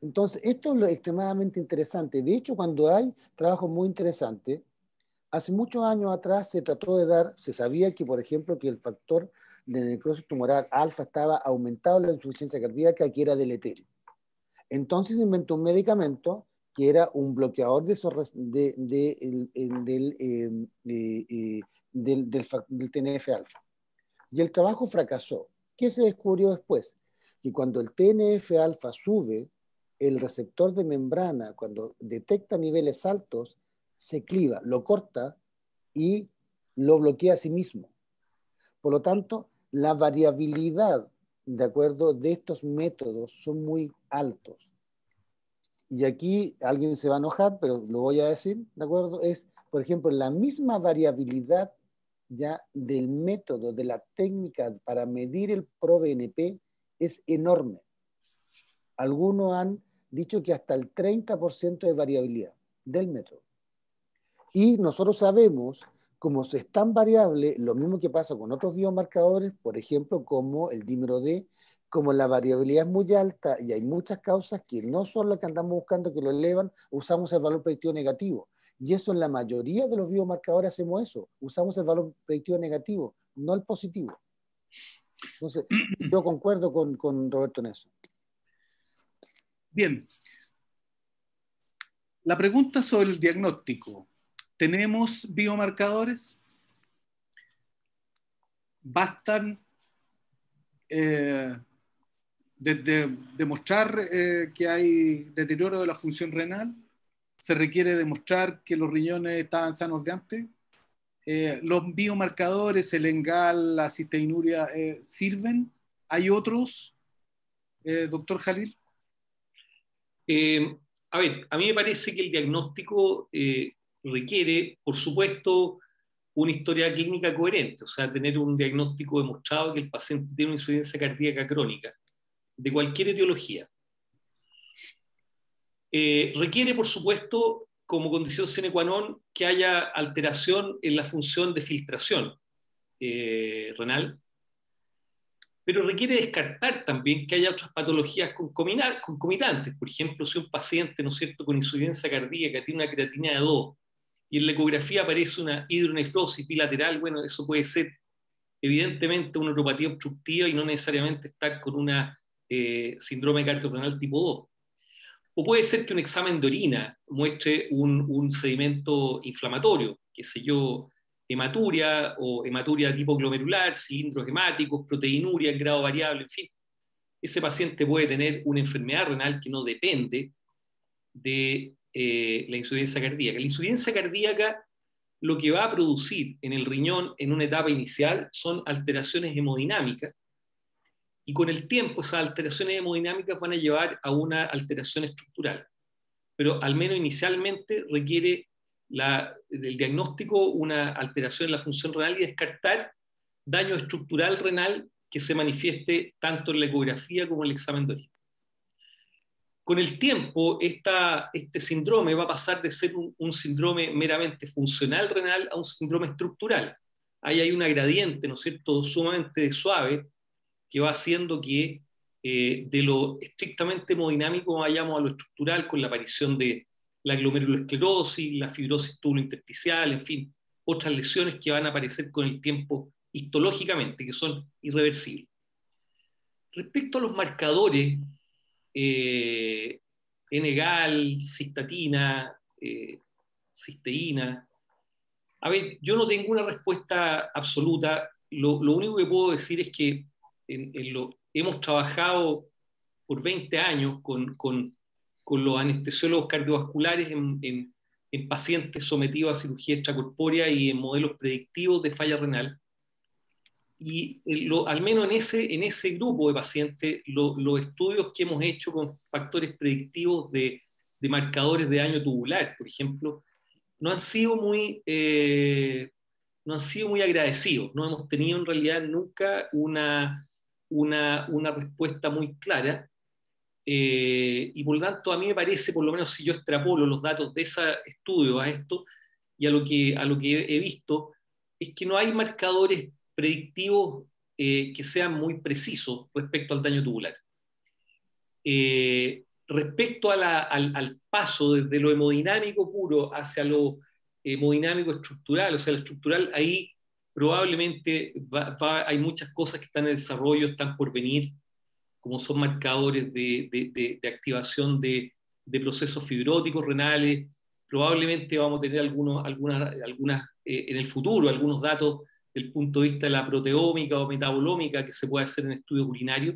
Entonces, esto es lo extremadamente interesante. De hecho, cuando hay trabajo muy interesante, hace muchos años atrás se trató de dar, se sabía que, por ejemplo, que el factor de necrosis tumoral alfa estaba aumentado en la insuficiencia cardíaca, que era deleterio. Entonces se inventó un medicamento que era un bloqueador de del, del TNF alfa. Y el trabajo fracasó. ¿Qué se descubrió después? Que cuando el TNF-alfa sube, el receptor de membrana, cuando detecta niveles altos, se cliva, lo corta y lo bloquea a sí mismo. Por lo tanto, la variabilidad de acuerdo de estos métodos son muy altos. Y aquí alguien se va a enojar, pero lo voy a decir, ¿de acuerdo? Es, por ejemplo, la misma variabilidad ya del método, de la técnica para medir el ProBNP es enorme. Algunos han dicho que hasta el 30% de variabilidad del método. Y nosotros sabemos, como es tan variable, lo mismo que pasa con otros biomarcadores, por ejemplo, como el dímero D, como la variabilidad es muy alta y hay muchas causas que no son las que andamos buscando que lo elevan, usamos el valor predictivo negativo. Y eso en la mayoría de los biomarcadores hacemos eso. Usamos el valor predictivo negativo, no el positivo. Entonces, yo concuerdo con, Roberto en eso. Bien. La pregunta sobre el diagnóstico. ¿Tenemos biomarcadores? ¿Bastan eh, demostrar eh, que hay deterioro de la función renal? se requiere demostrar que los riñones estaban sanos de antes. Eh, los biomarcadores, el engal, la cisteinuria, eh, ¿sirven? ¿Hay otros, eh, doctor Jalil? Eh, a ver, a mí me parece que el diagnóstico requiere, por supuesto, una historia clínica coherente, o sea, tener un diagnóstico demostrado que el paciente tiene una insuficiencia cardíaca crónica, de cualquier etiología. Eh, requiere, por supuesto, como condición sine qua non, que haya alteración en la función de filtración eh, renal, pero requiere descartar también que haya otras patologías concomitantes. Por ejemplo, si un paciente, ¿no es cierto?, con insuficiencia cardíaca tiene una creatina de 2 y en la ecografía aparece una hidronefrosis bilateral, bueno, eso puede ser evidentemente una neuropatía obstructiva y no necesariamente estar con una eh, síndrome cardiorrenal tipo 2. O puede ser que un examen de orina muestre un, sedimento inflamatorio, qué sé yo, hematuria o hematuria tipo glomerular, cilindros hemáticos, proteinuria en grado variable, en fin. Ese paciente puede tener una enfermedad renal que no depende de eh, la insuficiencia cardíaca. La insuficiencia cardíaca lo que va a producir en el riñón en una etapa inicial son alteraciones hemodinámicas y con el tiempo esas alteraciones hemodinámicas van a llevar a una alteración estructural. Pero al menos inicialmente requiere la, del diagnóstico una alteración en la función renal y descartar daño estructural renal que se manifieste tanto en la ecografía como en el examen de origen. Con el tiempo, este síndrome va a pasar de ser un, síndrome meramente funcional renal a un síndrome estructural. Ahí hay un gradiente, ¿no es cierto?, sumamente suave que va haciendo que eh, de lo estrictamente hemodinámico vayamos a lo estructural con la aparición de la glomerulosclerosis, la fibrosis intersticial, en fin, otras lesiones que van a aparecer con el tiempo histológicamente, que son irreversibles. Respecto a los marcadores, eh, cistatina, eh, cisteína, a ver, yo no tengo una respuesta absoluta, lo único que puedo decir es que hemos trabajado por 20 años con, los anestesiólogos cardiovasculares en, pacientes sometidos a cirugía extracorpórea y en modelos predictivos de falla renal. Y eh, lo, al menos en ese, grupo de pacientes, los estudios que hemos hecho con factores predictivos de, marcadores de daño tubular, por ejemplo, no han sido muy... Eh, no han sido muy agradecidos, no hemos tenido en realidad nunca una, una, respuesta muy clara. Eh, y por lo tanto, a mí me parece, por lo menos si yo extrapolo los datos de ese estudio a esto y a lo que, a lo que he visto, es que no hay marcadores predictivos eh, que sean muy precisos respecto al daño tubular. Eh, respecto al, al, paso desde lo hemodinámico puro hacia lo hemodinámico estructural, o sea, lo estructural, ahí probablemente hay muchas cosas que están en desarrollo, están por venir, como son marcadores de, de, de, activación de, procesos fibróticos renales. Probablemente vamos a tener algunos, algunas, algunas eh, en el futuro algunos datos del punto de vista de la proteómica o metabolómica que se puede hacer en estudios culinarios,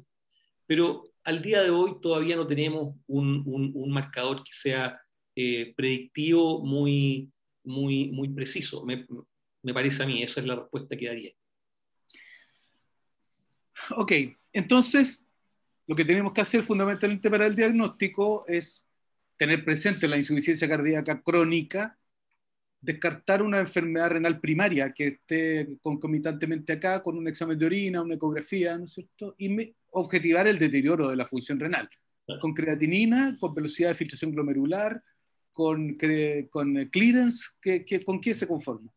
pero al día de hoy todavía no tenemos un, marcador que sea eh, predictivo muy, muy, muy preciso. Me, me parece a mí, esa es la respuesta que daría. Ok, entonces lo que tenemos que hacer fundamentalmente para el diagnóstico es tener presente la insuficiencia cardíaca crónica, descartar una enfermedad renal primaria que esté concomitantemente acá con un examen de orina, una ecografía, ¿no es cierto? Y objetivar el deterioro de la función renal con creatinina, con velocidad de filtración glomerular, con, clearance, con qué se conforma?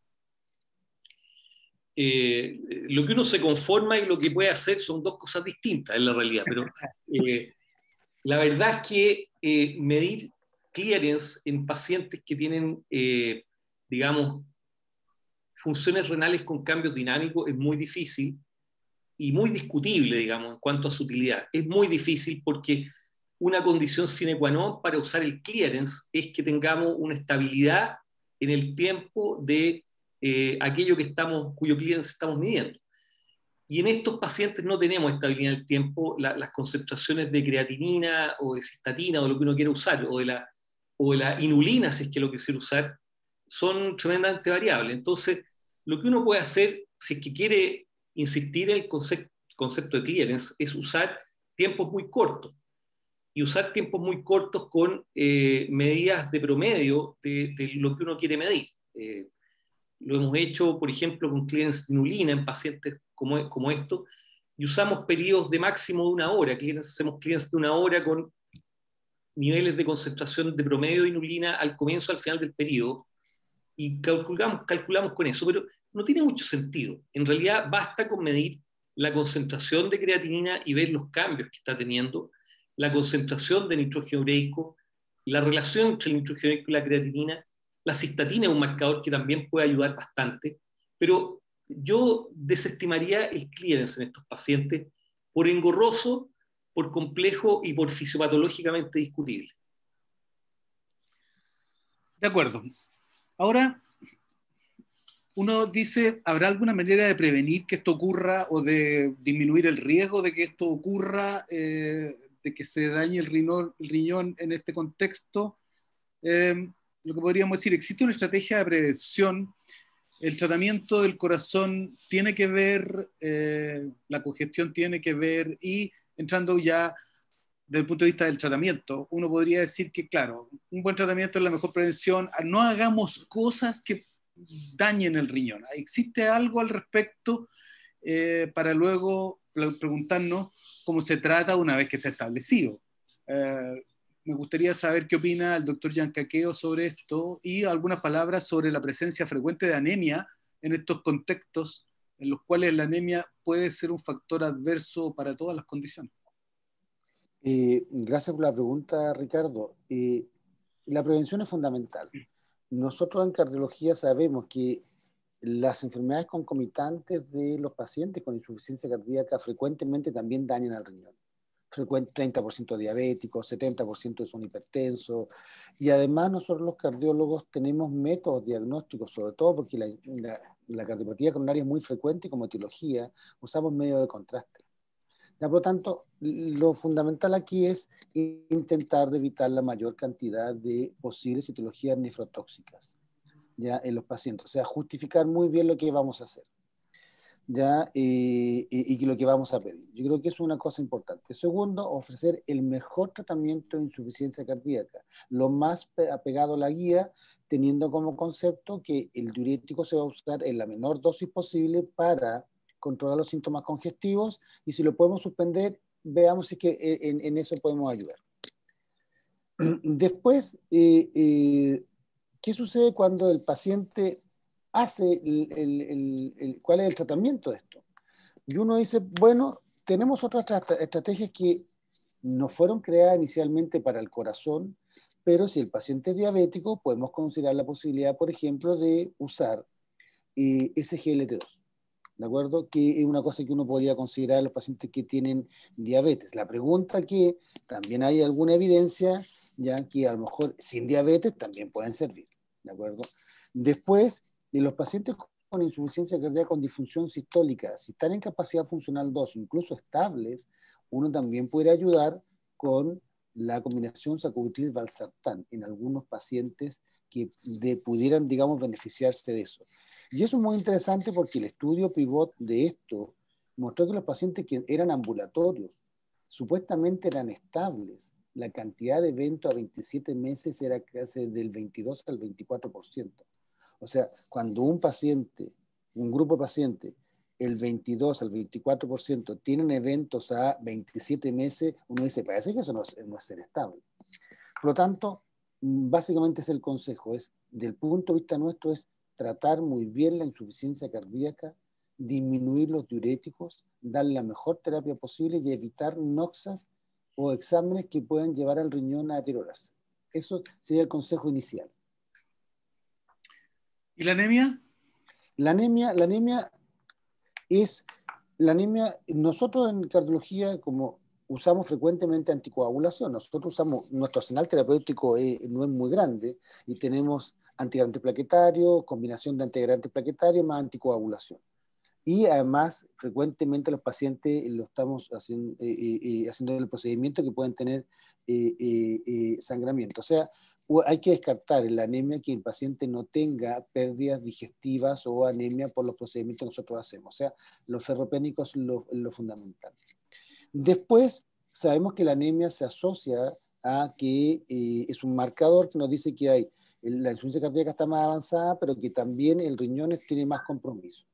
Eh, lo que uno se conforma y lo que puede hacer son dos cosas distintas en la realidad, pero eh, la verdad es que eh, medir clearance en pacientes que tienen, digamos, funciones renales con cambios dinámicos es muy difícil y muy discutible, digamos, en cuanto a su utilidad. Es muy difícil porque una condición sine qua non para usar el clearance es que tengamos una estabilidad en el tiempo de eh, aquello que estamos, cuyo clearance estamos midiendo. Y en estos pacientes no tenemos estabilidad del tiempo, las concentraciones de creatinina o de cistatina o lo que uno quiera usar, o de la, o de la inulina, si es que lo quisiera usar, son tremendamente variables. Entonces, lo que uno puede hacer, si es que quiere insistir en el concepto, concepto de clearance, es usar tiempos muy cortos. Y usar tiempos muy cortos con eh, medidas de promedio de, lo que uno quiere medir. Eh, lo hemos hecho, por ejemplo, con clearance inulina en pacientes como, como esto, y usamos periodos de máximo de una hora. hacemos clientes de una hora con niveles de concentración de promedio de inulina al comienzo, al final del periodo, y calculamos, calculamos con eso, pero no tiene mucho sentido. En realidad, basta con medir la concentración de creatinina y ver los cambios que está teniendo, la concentración de nitrógeno ureico, la relación entre el nitrógeno ureico y la creatinina, la cistatina es un marcador que también puede ayudar bastante, pero yo desestimaría el clearance en estos pacientes por engorroso, por complejo y por fisiopatológicamente discutible. De acuerdo. Ahora, uno dice, ¿habrá alguna manera de prevenir que esto ocurra o de disminuir el riesgo de que esto ocurra, eh, de que se dañe el, riñón, en este contexto? Eh, lo que podríamos decir, existe una estrategia de prevención. El tratamiento del corazón tiene que ver, eh, la congestión tiene que ver, y entrando ya desde el punto de vista del tratamiento, uno podría decir que, claro, un buen tratamiento es la mejor prevención. Ah, no hagamos cosas que dañen el riñón. Ah, ¿Existe algo al respecto eh, para luego preguntarnos cómo se trata una vez que está establecido? Eh, me gustaría saber qué opina el doctor Caqueo sobre esto y algunas palabras sobre la presencia frecuente de anemia en estos contextos en los cuales la anemia puede ser un factor adverso para todas las condiciones. Eh, gracias por la pregunta, Ricardo. Eh, la prevención es fundamental. Nosotros en cardiología sabemos que las enfermedades concomitantes de los pacientes con insuficiencia cardíaca frecuentemente también dañan al riñón. 30% diabéticos, 70% es un hipertenso. Y además nosotros los cardiólogos tenemos métodos diagnósticos, sobre todo porque la, la, cardiopatía coronaria es muy frecuente como etiología usamos medios de contraste. por lo tanto, lo fundamental aquí es intentar evitar la mayor cantidad de posibles etiologías nefrotóxicas ya en los pacientes, o sea, justificar muy bien lo que vamos a hacer. ¿ya? Eh, eh, y, lo que vamos a pedir. Yo creo que es una cosa importante. Segundo, ofrecer el mejor tratamiento de insuficiencia cardíaca, lo más apegado a la guía, teniendo como concepto que el diurético se va a usar en la menor dosis posible para controlar los síntomas congestivos y si lo podemos suspender, veamos si que eh, en, eso podemos ayudar. Después, ¿qué sucede cuando el paciente hace el, el, el, cuál es el tratamiento de esto. Y uno dice, bueno, tenemos otras estrategias que no fueron creadas inicialmente para el corazón, pero si el paciente es diabético, podemos considerar la posibilidad, por ejemplo, de usar eh, SGLT2. ¿De acuerdo? Que es una cosa que uno podría considerar a los pacientes que tienen diabetes. La pregunta que también hay alguna evidencia, ya que a lo mejor sin diabetes también pueden servir. ¿De acuerdo? Después, y los pacientes con insuficiencia cardíaca con disfunción sistólica, si están en capacidad funcional 2, incluso estables, uno también puede ayudar con la combinación sacubitril-valsartán en algunos pacientes que pudieran, digamos, beneficiarse de eso. Y eso es muy interesante porque el estudio pivot de esto mostró que los pacientes que eran ambulatorios, supuestamente eran estables, la cantidad de evento a 27 meses era casi del 22 al 24%. O sea, cuando un paciente, un grupo de pacientes, el 22 al 24% tienen eventos a 27 meses, uno dice, parece que eso no es, ser estable. Por lo tanto, básicamente es el consejo, es, del punto de vista nuestro, es tratar muy bien la insuficiencia cardíaca, disminuir los diuréticos, darle la mejor terapia posible y evitar noxas o exámenes que puedan llevar al riñón a deteriorarse. Eso sería el consejo inicial. ¿Y la anemia? La anemia, la anemia es la anemia, nosotros en cardiología, como usamos frecuentemente anticoagulación, nosotros usamos, nuestro arsenal terapéutico no es muy grande y tenemos antigrante plaquetario, combinación de antigrante plaquetario más anticoagulación. Y además, frecuentemente los pacientes lo estamos eh, eh, eh, haciendo, en el procedimiento que pueden tener sangramiento. O sea, hay que descartar la anemia que el paciente no tenga pérdidas digestivas o anemia por los procedimientos que nosotros hacemos. O sea, los ferropénicos es lo, fundamental. Después, sabemos que la anemia se asocia a que es un marcador que nos dice que hay la insuficiencia cardíaca está más avanzada, pero que también el riñón tiene más compromiso.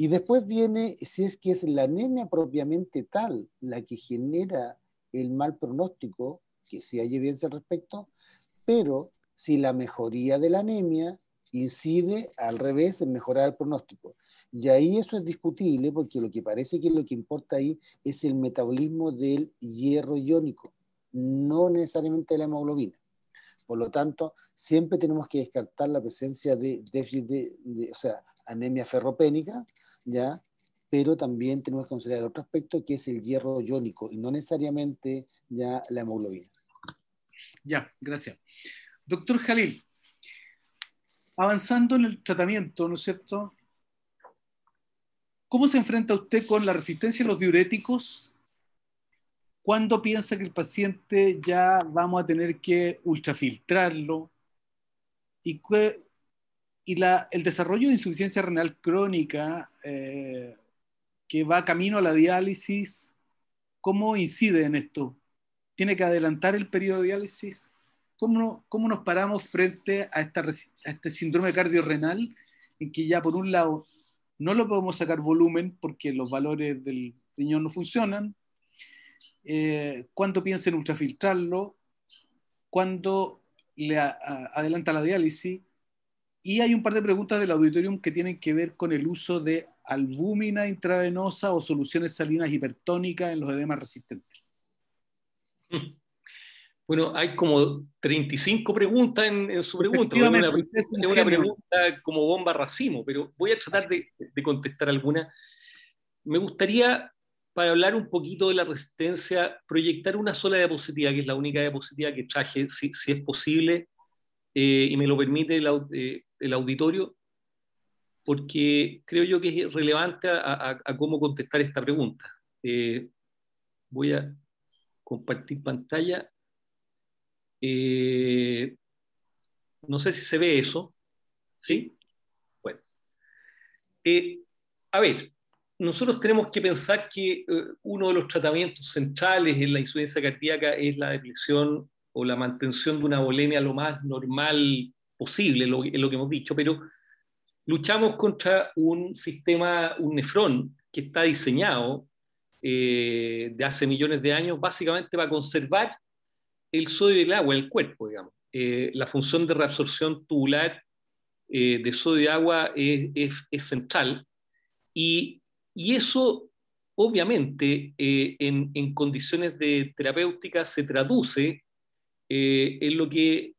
Y después viene, si es que es la anemia propiamente tal la que genera el mal pronóstico, que sí hay evidencia al respecto, pero si la mejoría de la anemia incide al revés en mejorar el pronóstico. Y ahí eso es discutible porque lo que parece que lo que importa ahí es el metabolismo del hierro iónico, no necesariamente de la hemoglobina. Por lo tanto, siempre tenemos que descartar la presencia de déficit de o sea, anemia ferropénica ¿ya? Pero también tenemos que considerar otro aspecto que es el hierro iónico y no necesariamente ya la hemoglobina. Ya, gracias. Doctor Jalil, avanzando en el tratamiento, ¿no es cierto? ¿Cómo se enfrenta usted con la resistencia a los diuréticos? ¿Cuándo piensa que el paciente ya vamos a tener que ultrafiltrarlo? ¿Y y el desarrollo de insuficiencia renal crónica eh, que va camino a la diálisis, ¿cómo incide en esto? ¿Tiene que adelantar el periodo de diálisis? ¿Cómo, cómo nos paramos frente a, esta, este síndrome cardiorrenal en que ya por un lado no lo podemos sacar volumen porque los valores del riñón no funcionan? Eh, ¿Cuándo piensa en ultrafiltrarlo? ¿Cuándo le adelanta la diálisis? Y hay un par de preguntas del auditorium que tienen que ver con el uso de albúmina intravenosa o soluciones salinas hipertónicas en los edemas resistentes. Bueno, hay como 35 preguntas en, su pregunta. Es una, pregunta como bomba racimo, pero voy a tratar de, contestar alguna. Me gustaría, para hablar un poquito de la resistencia, proyectar una sola diapositiva, que es la única diapositiva que traje, si, es posible, eh, y me lo permite el eh, el auditorio, porque creo yo que es relevante a, cómo contestar esta pregunta. Eh, voy a compartir pantalla. Eh, no sé si se ve eso. ¿Sí? Bueno. Eh, a ver, nosotros tenemos que pensar que uno de los tratamientos centrales en la insuficiencia cardíaca es la depresión o la mantención de una volemia lo más normal posible, lo, es lo que hemos dicho, pero luchamos contra un sistema, un nefrón, que está diseñado eh, de hace millones de años básicamente para conservar el sodio del el agua, el cuerpo, digamos. Eh, la función de reabsorción tubular eh, de sodio y agua es, es, es central y, y, eso obviamente en, en, condiciones de terapéutica se traduce en lo que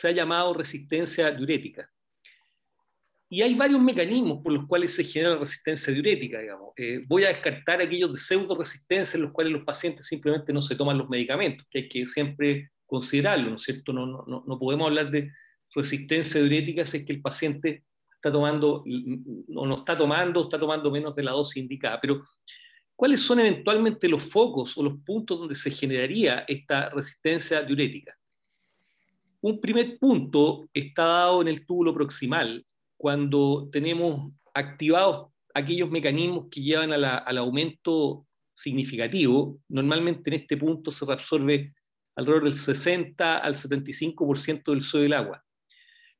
se ha llamado resistencia diurética. Y hay varios mecanismos por los cuales se genera resistencia diurética, digamos. Eh, voy a descartar aquellos de pseudo resistencia en los cuales los pacientes simplemente no se toman los medicamentos, que hay que siempre considerarlo, ¿no es cierto? No, no, no podemos hablar de resistencia diurética si es que el paciente está tomando, o no está tomando, o está tomando menos de la dosis indicada. Pero, ¿cuáles son eventualmente los focos o los puntos donde se generaría esta resistencia diurética? Un primer punto está dado en el túbulo proximal, cuando tenemos activados aquellos mecanismos que llevan al aumento significativo. Normalmente en este punto se reabsorbe alrededor del 60 al 75% del sodio del agua.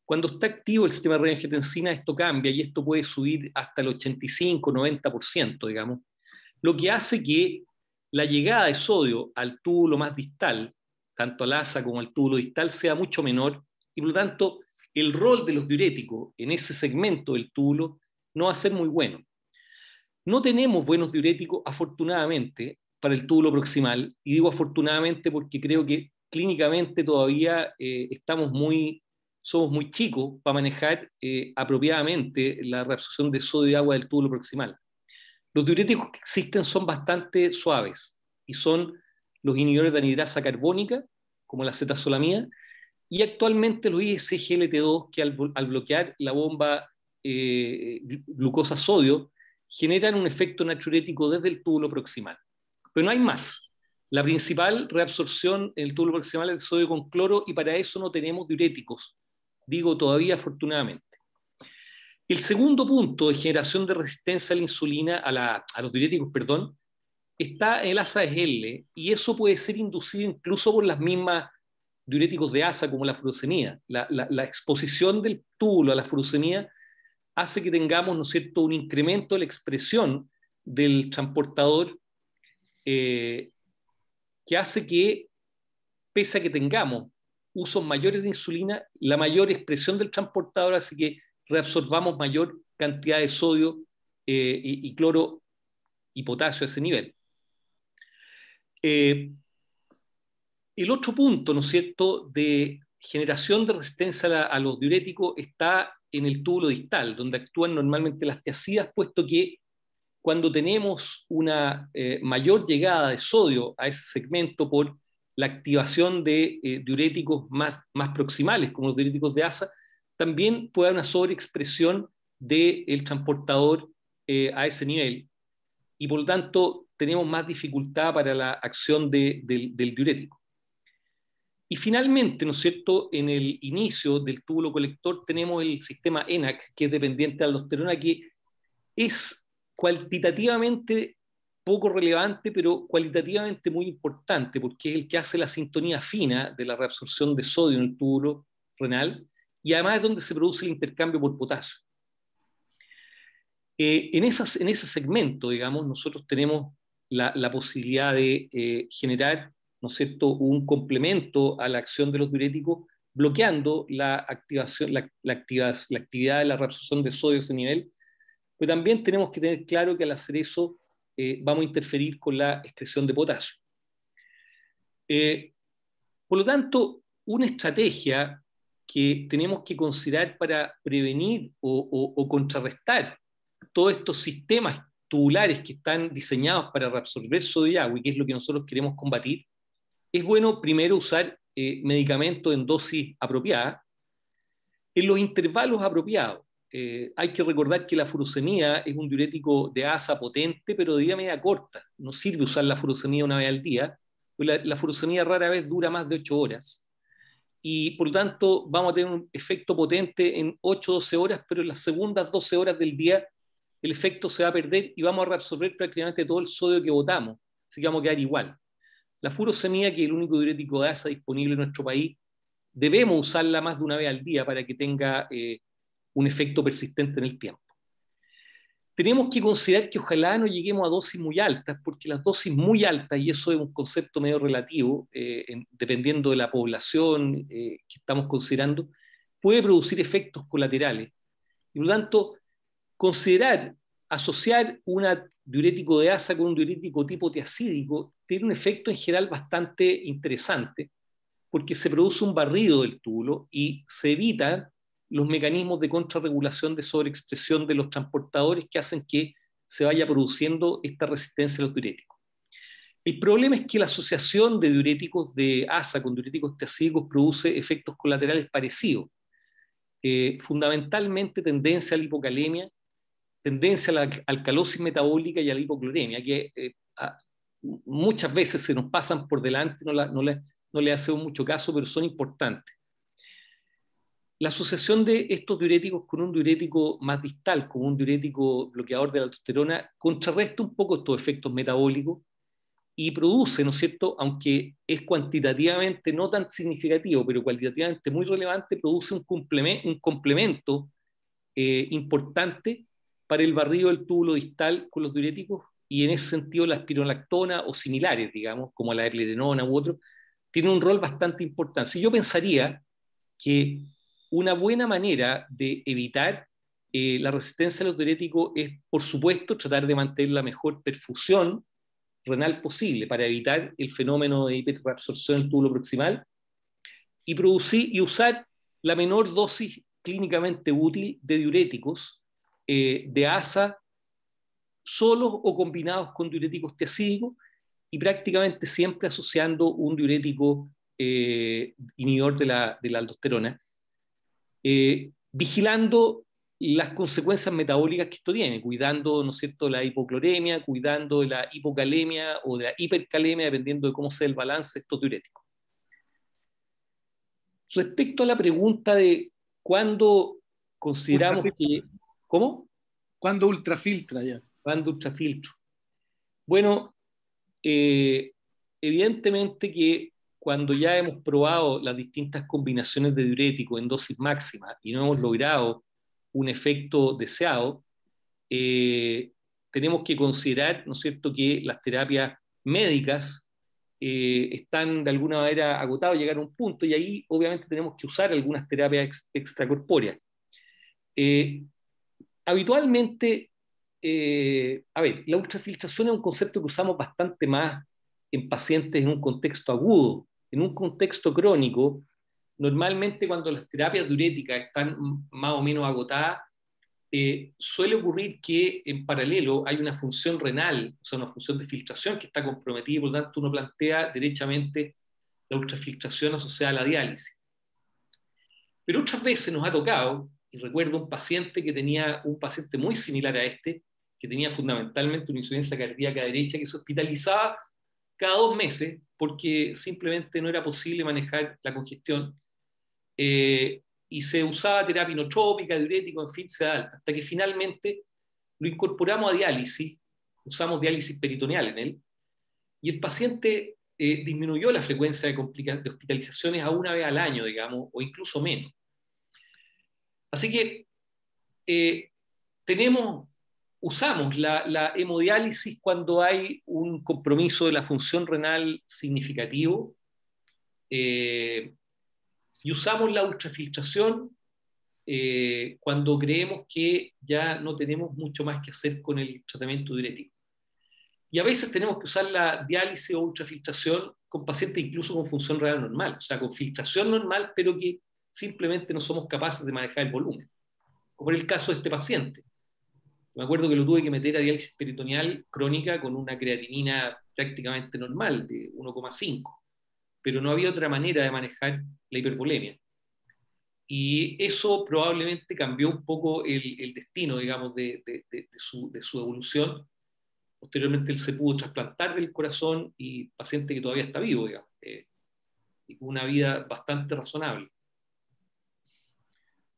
Cuando está activo el sistema de renina-angiotensina, esto cambia y esto puede subir hasta el 85-90%, digamos, lo que hace que la llegada de sodio al túbulo más distal tanto al asa como al túbulo distal, sea mucho menor y por lo tanto el rol de los diuréticos en ese segmento del túbulo no va a ser muy bueno. No tenemos buenos diuréticos, afortunadamente, para el túbulo proximal, y digo afortunadamente porque creo que clínicamente todavía eh, estamos muy, somos muy chicos para manejar eh, apropiadamente la reabsorción de sodio y agua del túbulo proximal. Los diuréticos que existen son bastante suaves y son los inhibidores de anidrasa carbónica, como la cetasolamina, y actualmente los ISGLT2, que al, bloquear la bomba eh, glucosa-sodio, generan un efecto natriurético desde el túbulo proximal. Pero no hay más. La principal reabsorción en el túbulo proximal es el sodio con cloro y para eso no tenemos diuréticos. Digo todavía afortunadamente. El segundo punto de generación de resistencia a la insulina, a los diuréticos, perdón, está el ASA-SL y eso puede ser inducido incluso por las mismas diuréticos de asa como la furosemida. La, exposición del túbulo a la furosemida hace que tengamos, ¿no un incremento de la expresión del transportador eh, que hace que, pese a que tengamos usos mayores de insulina, la mayor expresión del transportador hace que reabsorbamos mayor cantidad de sodio eh, y cloro y potasio a ese nivel. Eh, el otro punto, ¿no es cierto?, de generación de resistencia a, los diuréticos está en el túbulo distal, donde actúan normalmente las tiacidas, puesto que cuando tenemos una eh, mayor llegada de sodio a ese segmento por la activación de eh, diuréticos más, proximales, como los diuréticos de asa, también puede haber una sobreexpresión del transportador a ese nivel. Y por lo tanto, tenemos más dificultad para la acción del, diurético. Y finalmente, ¿no es cierto?, en el inicio del túbulo colector tenemos el sistema ENAC, que es dependiente de aldosterona, que es cualitativamente poco relevante, pero cualitativamente muy importante, porque es el que hace la sintonía fina de la reabsorción de sodio en el túbulo renal, y además es donde se produce el intercambio por potasio. Eh, en ese segmento, digamos, nosotros tenemos la, posibilidad de eh, generar ¿no un complemento a la acción de los diuréticos, bloqueando la, activación, la, la, actividad de la reabsorción de sodio a ese nivel. Pero también tenemos que tener claro que al hacer eso eh, vamos a interferir con la excreción de potasio. Eh, por lo tanto, una estrategia que tenemos que considerar para prevenir o contrarrestar todos estos sistemas tubulares que están diseñados para reabsorber sodio y agua, y que es lo que nosotros queremos combatir, es bueno primero usar eh, medicamentos en dosis apropiada, en los intervalos apropiados. Eh, hay que recordar que la furosemida es un diurético de asa potente, pero de vida media corta. No sirve usar la furosemida una vez al día. Pues la, la furosemida rara vez dura más de 8 horas. Y por lo tanto, vamos a tener un efecto potente en 8 12 horas, pero en las segundas 12 horas del día el efecto se va a perder y vamos a reabsorber prácticamente todo el sodio que botamos, así que vamos a quedar igual. La furosemida, que es el único diurético de asa disponible en nuestro país, debemos usarla más de una vez al día para que tenga eh, un efecto persistente en el tiempo. Tenemos que considerar que ojalá no lleguemos a dosis muy altas, porque las dosis muy altas, y eso es un concepto medio relativo, eh, dependiendo de la población eh, que estamos considerando, puede producir efectos colaterales. Y por lo tanto, Considerar asociar un diurético de asa con un diurético tipo teacídico tiene un efecto en general bastante interesante, porque se produce un barrido del túbulo y se evitan los mecanismos de contrarregulación de sobreexpresión de los transportadores que hacen que se vaya produciendo esta resistencia a los diuréticos. El problema es que la asociación de diuréticos de asa con diuréticos teacídicos produce efectos colaterales parecidos, eh, fundamentalmente tendencia a la hipocalemia, tendencia a la alcalosis metabólica y a la hipocloremia, que eh, muchas veces se nos pasan por delante, no, no, no le hacemos mucho caso, pero son importantes. La asociación de estos diuréticos con un diurético más distal, con un diurético bloqueador de la aldosterona, contrarresta un poco estos efectos metabólicos y produce, ¿no es cierto?, aunque es cuantitativamente no tan significativo, pero cualitativamente muy relevante, produce un, complemento, un complemento eh, importante el barrido del túbulo distal con los diuréticos y en ese sentido la spironolactona o similares, digamos, como la eplerenona u otro, tiene un rol bastante importante. yo pensaría que una buena manera de evitar eh, la resistencia a los diuréticos es, por supuesto, tratar de mantener la mejor perfusión renal posible para evitar el fenómeno de hiperabsorción del túbulo proximal y producir y usar la menor dosis clínicamente útil de diuréticos eh, de ASA solos o combinados con diuréticos tiacídicos y prácticamente siempre asociando un diurético eh, inhibidor de la, aldosterona, eh, vigilando las consecuencias metabólicas que esto tiene, cuidando, ¿no cierto?, la hipocloremia, cuidando la hipocalemia o la hipercalemia, dependiendo de cómo sea el balance de estos diuréticos. Respecto a la pregunta de cuándo consideramos que ¿Cómo? ¿Cuándo ultrafiltra ya? ¿Cuándo ultrafiltro? Bueno, eh, evidentemente que cuando ya hemos probado las distintas combinaciones de diurético en dosis máxima y no hemos logrado un efecto deseado, eh, tenemos que considerar, ¿no es cierto?, que las terapias médicas eh, están de alguna manera agotadas, llegar a un punto, y ahí obviamente tenemos que usar algunas terapias extracorpóreas. Eh, habitualmente, eh, a ver, la ultrafiltración es un concepto que usamos bastante más en pacientes en un contexto agudo. En un contexto crónico, normalmente cuando las terapias diuréticas están más o menos agotadas, eh, suele ocurrir que en paralelo hay una función renal, o sea, una función de filtración que está comprometida y por lo tanto uno plantea derechamente la ultrafiltración asociada a la diálisis. Pero otras veces nos ha tocado y recuerdo un paciente que tenía un paciente muy similar a este, que tenía fundamentalmente una insuficiencia cardíaca derecha que se hospitalizaba cada dos meses porque simplemente no era posible manejar la congestión eh, y se usaba terapia inotrópica, diurético, en fin, se alta, hasta que finalmente lo incorporamos a diálisis, usamos diálisis peritoneal en él, y el paciente eh, disminuyó la frecuencia de, de hospitalizaciones a una vez al año, digamos, o incluso menos. Así que eh, tenemos, usamos la, hemodiálisis cuando hay un compromiso de la función renal significativo eh, y usamos la ultrafiltración eh, cuando creemos que ya no tenemos mucho más que hacer con el tratamiento diurético. Y a veces tenemos que usar la diálisis o ultrafiltración con pacientes incluso con función renal normal, o sea, con filtración normal, pero que simplemente no somos capaces de manejar el volumen. Como en el caso de este paciente. Me acuerdo que lo tuve que meter a diálisis peritoneal crónica con una creatinina prácticamente normal, de 1,5. Pero no había otra manera de manejar la hipervolemia. Y eso probablemente cambió un poco el, destino, digamos, de, su, evolución. Posteriormente él se pudo trasplantar del corazón y paciente que todavía está vivo, digamos, eh, y con una vida bastante razonable.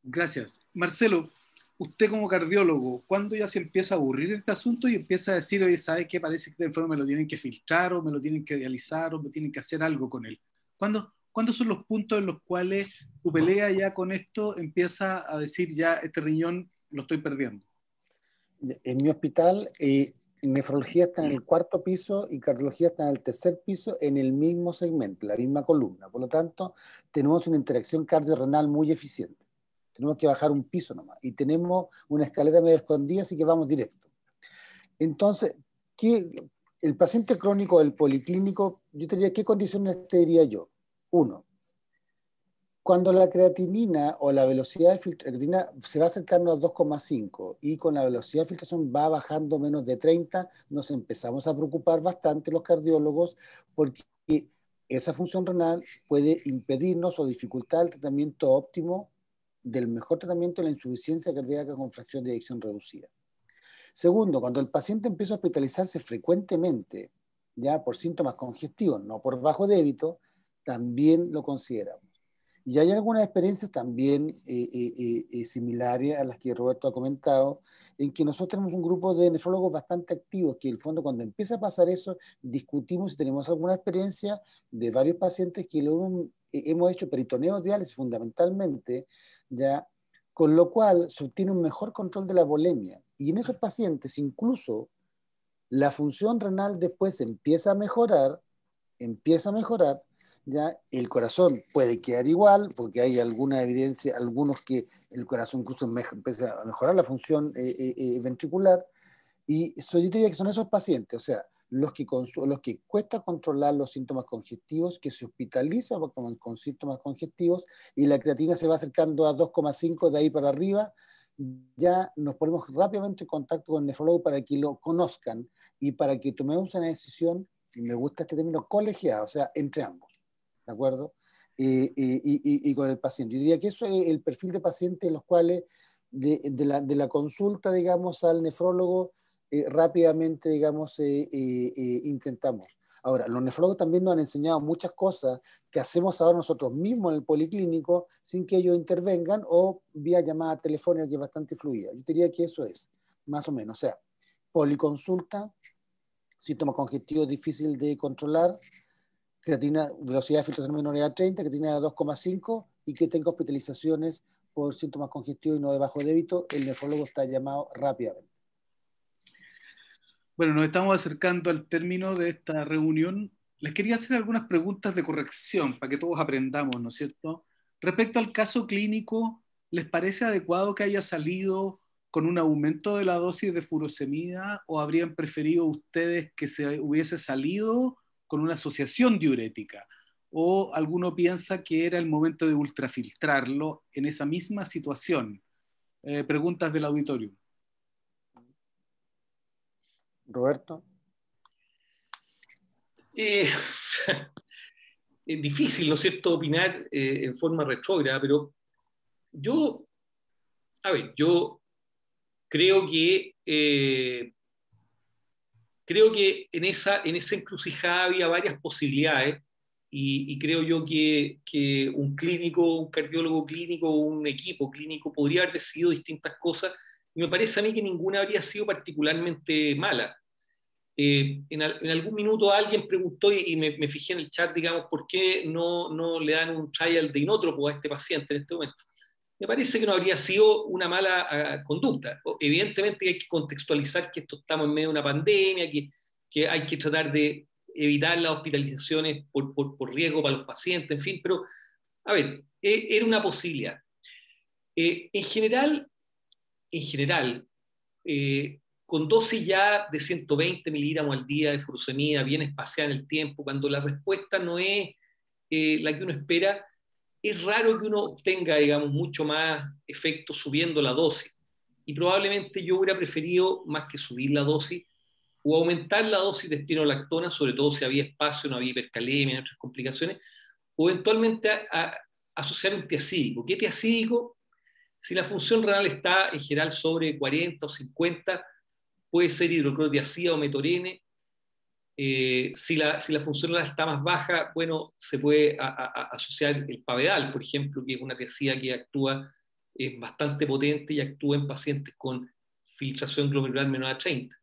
Gracias. Marcelo, usted como cardiólogo, ¿cuándo ya se empieza a aburrir este asunto y empieza a decir, oye, ¿sabe qué? Parece que este enfermo me lo tienen que filtrar o me lo tienen que dializar o me tienen que hacer algo con él. ¿Cuándo, ¿Cuándo son los puntos en los cuales tu pelea ya con esto empieza a decir, ya este riñón lo estoy perdiendo? En mi hospital, eh, nefrología está en el cuarto piso y cardiología está en el tercer piso, en el mismo segmento, la misma columna. Por lo tanto, tenemos una interacción cardiorrenal muy eficiente. Tenemos que bajar un piso nomás. Y tenemos una escalera medio escondida, así que vamos directo. Entonces, el paciente crónico del policlínico, yo diría, ¿qué condiciones te diría yo? Uno, cuando la creatinina o la velocidad de filtración se va acercando a 2,5 y con la velocidad de filtración va bajando menos de 30, nos empezamos a preocupar bastante los cardiólogos porque esa función renal puede impedirnos o dificultar el tratamiento óptimo del mejor tratamiento de la insuficiencia cardíaca con fracción de eyección reducida. Segundo, cuando el paciente empieza a hospitalizarse frecuentemente, ya por síntomas congestivos, no por bajo débito, también lo consideramos. Y hay algunas experiencias también eh, eh, eh, similares a las que Roberto ha comentado, en que nosotros tenemos un grupo de nefrólogos bastante activos, que en el fondo cuando empieza a pasar eso, discutimos y tenemos alguna experiencia de varios pacientes que luego hemos hecho peritoneos diales fundamentalmente, ya, con lo cual se obtiene un mejor control de la bolemia. Y en esos pacientes incluso la función renal después empieza a mejorar, empieza a mejorar, ya el corazón puede quedar igual, porque hay alguna evidencia, algunos que el corazón incluso empieza a mejorar la función eh, eh, eh, ventricular, y yo diría que son esos pacientes, o sea, los que, los que cuesta controlar los síntomas congestivos, que se hospitalizan con, con síntomas congestivos y la creatina se va acercando a 2,5 de ahí para arriba, ya nos ponemos rápidamente en contacto con el nefrólogo para que lo conozcan y para que tomemos una decisión, y me gusta este término, colegiado, o sea, entre ambos, ¿de acuerdo? y, y, y, con el paciente. Yo diría que eso es el perfil de paciente en los cuales, de, la, de la consulta, digamos, al nefrólogo, eh, rápidamente, digamos, eh, eh, intentamos. Ahora, los nefrólogos también nos han enseñado muchas cosas que hacemos ahora nosotros mismos en el policlínico sin que ellos intervengan o vía llamada telefónica que es bastante fluida. Yo diría que eso es, más o menos. O sea, policonsulta, síntomas congestivos difícil de controlar, creatina, velocidad de filtración menor a 30, creatina 2,5 y que tenga hospitalizaciones por síntomas congestivos y no de bajo débito, el nefrólogo está llamado rápidamente. Bueno, nos estamos acercando al término de esta reunión. Les quería hacer algunas preguntas de corrección para que todos aprendamos, ¿no es cierto? Respecto al caso clínico, ¿les parece adecuado que haya salido con un aumento de la dosis de furosemida o habrían preferido ustedes que se hubiese salido con una asociación diurética? ¿O alguno piensa que era el momento de ultrafiltrarlo en esa misma situación? Eh, preguntas del auditorio. Roberto. Eh, es difícil, ¿no es cierto?, opinar eh, en forma retrógrada, pero yo, a ver, yo creo que, eh, creo que en, esa, en esa encrucijada había varias posibilidades y, y creo yo que, que, un clínico, un cardiólogo clínico, un equipo clínico podría haber decidido distintas cosas y me parece a mí que ninguna habría sido particularmente mala. Eh, en, algún minuto alguien preguntó y, me, fijé en el chat, digamos, por qué no, no le dan un trial de inótropo a este paciente en este momento. Me parece que no habría sido una mala ah, conducta. Evidentemente hay que contextualizar que esto estamos en medio de una pandemia, que, hay que tratar de evitar las hospitalizaciones por, por, riesgo para los pacientes, en fin, pero a ver, e, era una posibilidad. Eh, en general, en general, eh, con dosis ya de 120 miligramos al día de furosemida, bien espaciada en el tiempo, cuando la respuesta no es eh, la que uno espera, es raro que uno tenga, digamos, mucho más efecto subiendo la dosis. Y probablemente yo hubiera preferido, más que subir la dosis, o aumentar la dosis de espinolactona, sobre todo si había espacio, no había hipercalemia, otras complicaciones, o eventualmente a, asociar un tiacídico. ¿Qué tiacídico? Si la función renal está en general sobre 40 o 50, puede ser hidroclorotiazida o metorene. Eh, si, la, función renal está más baja, bueno, se puede asociar el pavedal, por ejemplo, que es una tiazida que actúa bastante potente y actúa en pacientes con filtración glomerular menor a 30.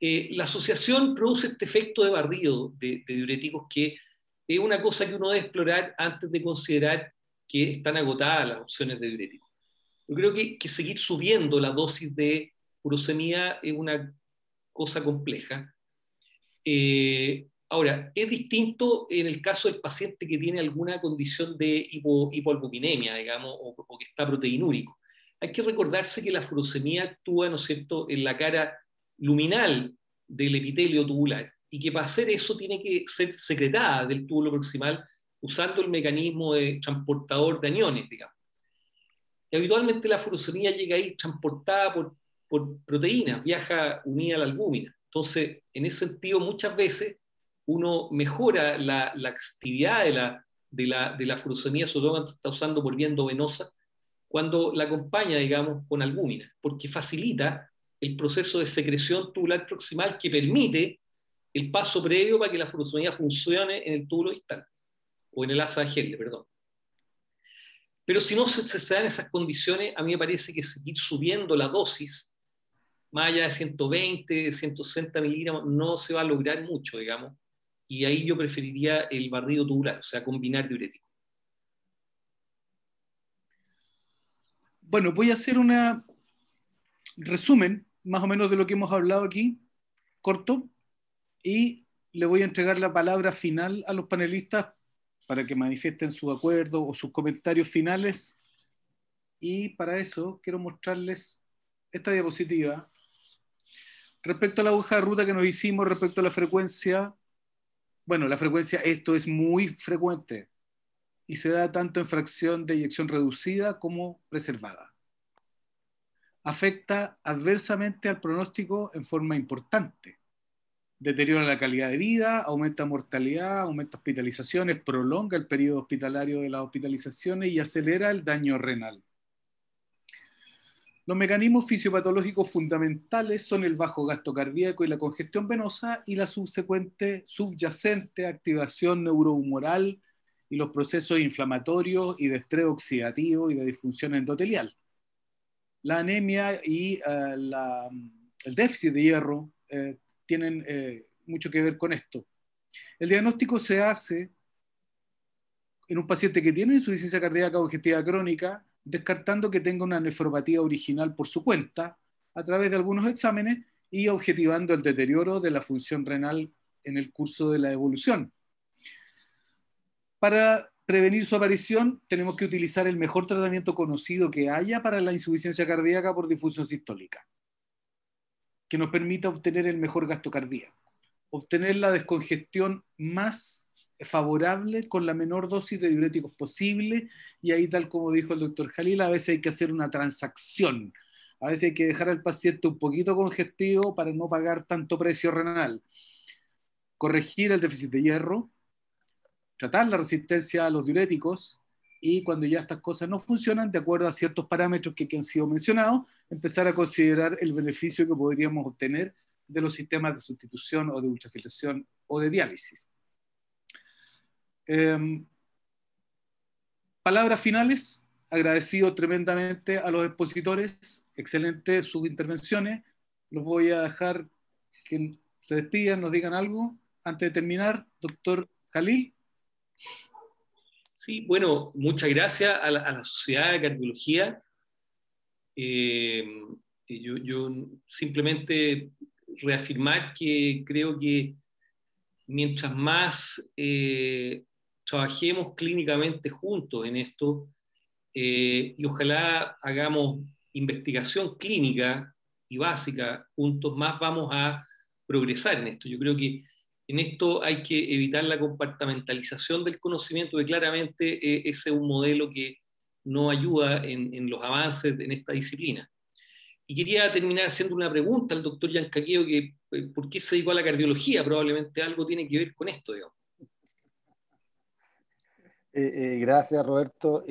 Eh, la asociación produce este efecto de barrido de, diuréticos que es una cosa que uno debe explorar antes de considerar que están agotadas las opciones de diuréticos. Yo creo que, seguir subiendo la dosis de furosemida es una cosa compleja. Eh, ahora, es distinto en el caso del paciente que tiene alguna condición de hipo, hipoalbuminemia, digamos, o, que está proteinúrico. Hay que recordarse que la furosemida actúa, ¿no es cierto?, en la cara luminal del epitelio tubular y que para hacer eso tiene que ser secretada del túbulo proximal usando el mecanismo de transportador de aniones, digamos. Y habitualmente la furosemida llega ahí transportada por, proteínas, viaja unida a la albúmina. Entonces, en ese sentido, muchas veces uno mejora la, actividad de la, de la, de sobre todo cuando está usando por vía venosa, cuando la acompaña, digamos, con albúmina, porque facilita el proceso de secreción tubular proximal que permite el paso previo para que la furosemida funcione en el túbulo distal, o en el asa de Henle, perdón. Pero si no se, dan esas condiciones, a mí me parece que seguir subiendo la dosis, más allá de 120, 160 miligramos, no se va a lograr mucho, digamos. Y ahí yo preferiría el barrido tubular, o sea, combinar diurético. Bueno, voy a hacer un resumen más o menos de lo que hemos hablado aquí, corto, y le voy a entregar la palabra final a los panelistas para que manifiesten su acuerdo o sus comentarios finales. Y para eso quiero mostrarles esta diapositiva respecto a la hoja de ruta que nos hicimos, respecto a la frecuencia. Bueno, la frecuencia, esto es muy frecuente y se da tanto en fracción de eyección reducida como preservada. Afecta adversamente al pronóstico en forma importante deteriora la calidad de vida, aumenta mortalidad, aumenta hospitalizaciones, prolonga el periodo hospitalario de las hospitalizaciones y acelera el daño renal. Los mecanismos fisiopatológicos fundamentales son el bajo gasto cardíaco y la congestión venosa y la subsecuente subyacente activación neurohumoral y los procesos inflamatorios y de estrés oxidativo y de disfunción endotelial. La anemia y eh, el déficit de hierro eh, tienen eh, mucho que ver con esto. El diagnóstico se hace en un paciente que tiene insuficiencia cardíaca objetiva crónica, descartando que tenga una nefropatía original por su cuenta, a través de algunos exámenes y objetivando el deterioro de la función renal en el curso de la evolución. Para prevenir su aparición, tenemos que utilizar el mejor tratamiento conocido que haya para la insuficiencia cardíaca por difusión sistólica que nos permita obtener el mejor gasto cardíaco, obtener la descongestión más favorable con la menor dosis de diuréticos posible y ahí tal como dijo el doctor Jalil, a veces hay que hacer una transacción, a veces hay que dejar al paciente un poquito congestivo para no pagar tanto precio renal, corregir el déficit de hierro, tratar la resistencia a los diuréticos, y cuando ya estas cosas no funcionan, de acuerdo a ciertos parámetros que, han sido mencionados, empezar a considerar el beneficio que podríamos obtener de los sistemas de sustitución o de ultrafiltración o de diálisis. Em, palabras finales. Agradecido tremendamente a los expositores. excelentes sus intervenciones. Los voy a dejar que se despidan, nos digan algo. Antes de terminar, doctor Jalil. Sí, bueno, muchas gracias a la, Sociedad de Cardiología. Eh, yo, simplemente reafirmar que creo que mientras más eh, trabajemos clínicamente juntos en esto eh, y ojalá hagamos investigación clínica y básica juntos, más vamos a progresar en esto. Yo creo que en esto hay que evitar la compartamentalización del conocimiento, que claramente eh, ese es un modelo que no ayuda en, los avances en esta disciplina. Y quería terminar haciendo una pregunta al doctor Yancaqueo, que eh, por qué se dedicó a la cardiología, probablemente algo tiene que ver con esto, digamos. Eh, gracias, Roberto.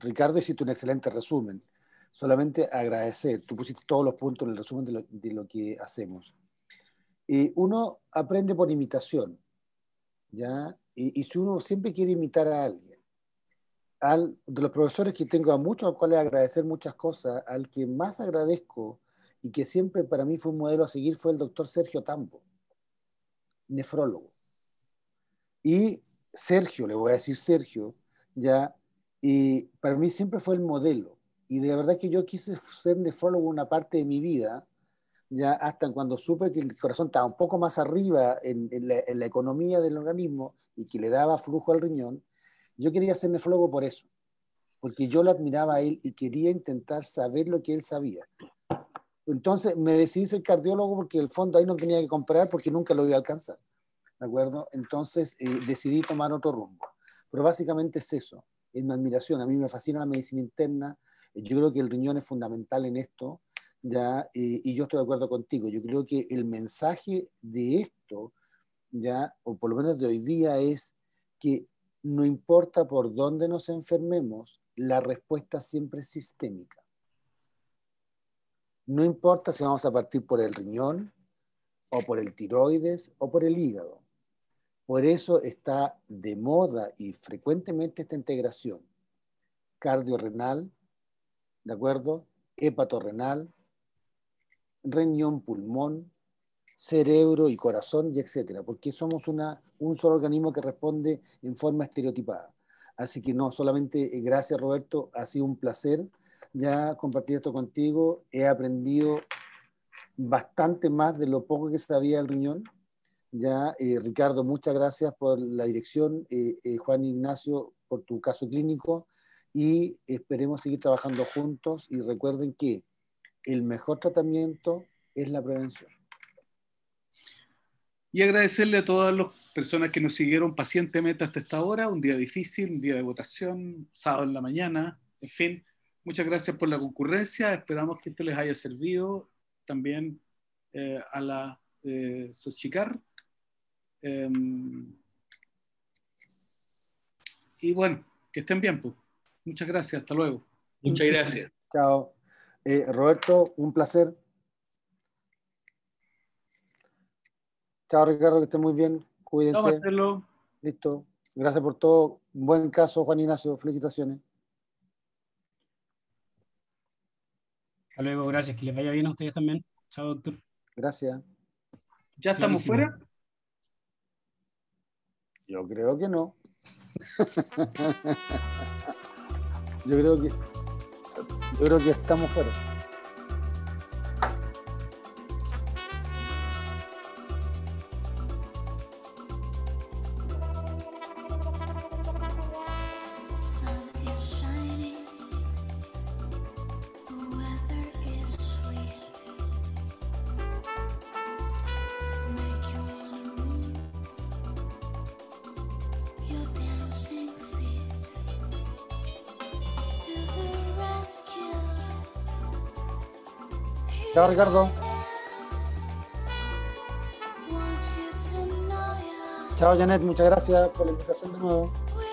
Ricardo, hiciste un excelente resumen. Solamente agradecer, tú pusiste todos los puntos en el resumen de lo que hacemos. Y eh, uno aprende por imitación, ¿ya? Y, si uno siempre quiere imitar a alguien, al, de los profesores que tengo a muchos, a los cuales agradecer muchas cosas, al que más agradezco y que siempre para mí fue un modelo a seguir fue el doctor Sergio Tambo, nefrólogo. Y Sergio, le voy a decir Sergio, ya, y para mí siempre fue el modelo. Y de verdad que yo quise ser nefrólogo una parte de mi vida, ya hasta cuando supe que el corazón estaba un poco más arriba en, la, economía del organismo y que le daba flujo al riñón, yo quería ser nefrólogo por eso, porque yo lo admiraba a él y quería intentar saber lo que él sabía. Entonces me decidí ser cardiólogo porque el fondo ahí no tenía que comprar porque nunca lo iba a alcanzar, ¿de acuerdo? Entonces eh, decidí tomar otro rumbo. Pero básicamente es eso, es mi admiración. A mí me fascina la medicina interna, yo creo que el riñón es fundamental en esto eh, y yo estoy de acuerdo contigo. Yo creo que el mensaje de esto, ¿ya? o por lo menos de hoy día, es que no importa por dónde nos enfermemos, la respuesta siempre es sistémica. No importa si vamos a partir por el riñón, o por el tiroides, o por el hígado. Por eso está de moda y frecuentemente esta integración cardiorrenal, ¿de acuerdo? Hepatorrenal, riñón, pulmón, cerebro y corazón, y etcétera, porque somos una, un solo organismo que responde en forma estereotipada. Así que no, solamente eh, gracias Roberto, ha sido un placer ya compartir esto contigo. He aprendido bastante más de lo poco que sabía el riñón. Ya, eh, Ricardo, muchas gracias por la dirección, eh, Juan Ignacio, por tu caso clínico y esperemos seguir trabajando juntos y recuerden que el mejor tratamiento es la prevención. Y agradecerle a todas las personas que nos siguieron pacientemente hasta esta hora, un día difícil, un día de votación, sábado en la mañana, en fin, muchas gracias por la concurrencia, esperamos que esto les haya servido también eh, a la eh, em, y bueno, que estén bien, pues. Muchas gracias, hasta luego. Muchas gracias. Chao. Eh, Roberto, un placer. Chao Ricardo, que esté muy bien. Cuídense. Listo. Gracias por todo. buen caso, Juan Ignacio. Felicitaciones. Hasta luego, gracias. Que les vaya bien a ustedes también. Chao, doctor. Gracias. ¿Ya estamos fuera? Yo creo que no. Yo creo que yo creo que estamos fuera. Ricardo. Chao, Janet. Muchas gracias por la invitación de nuevo.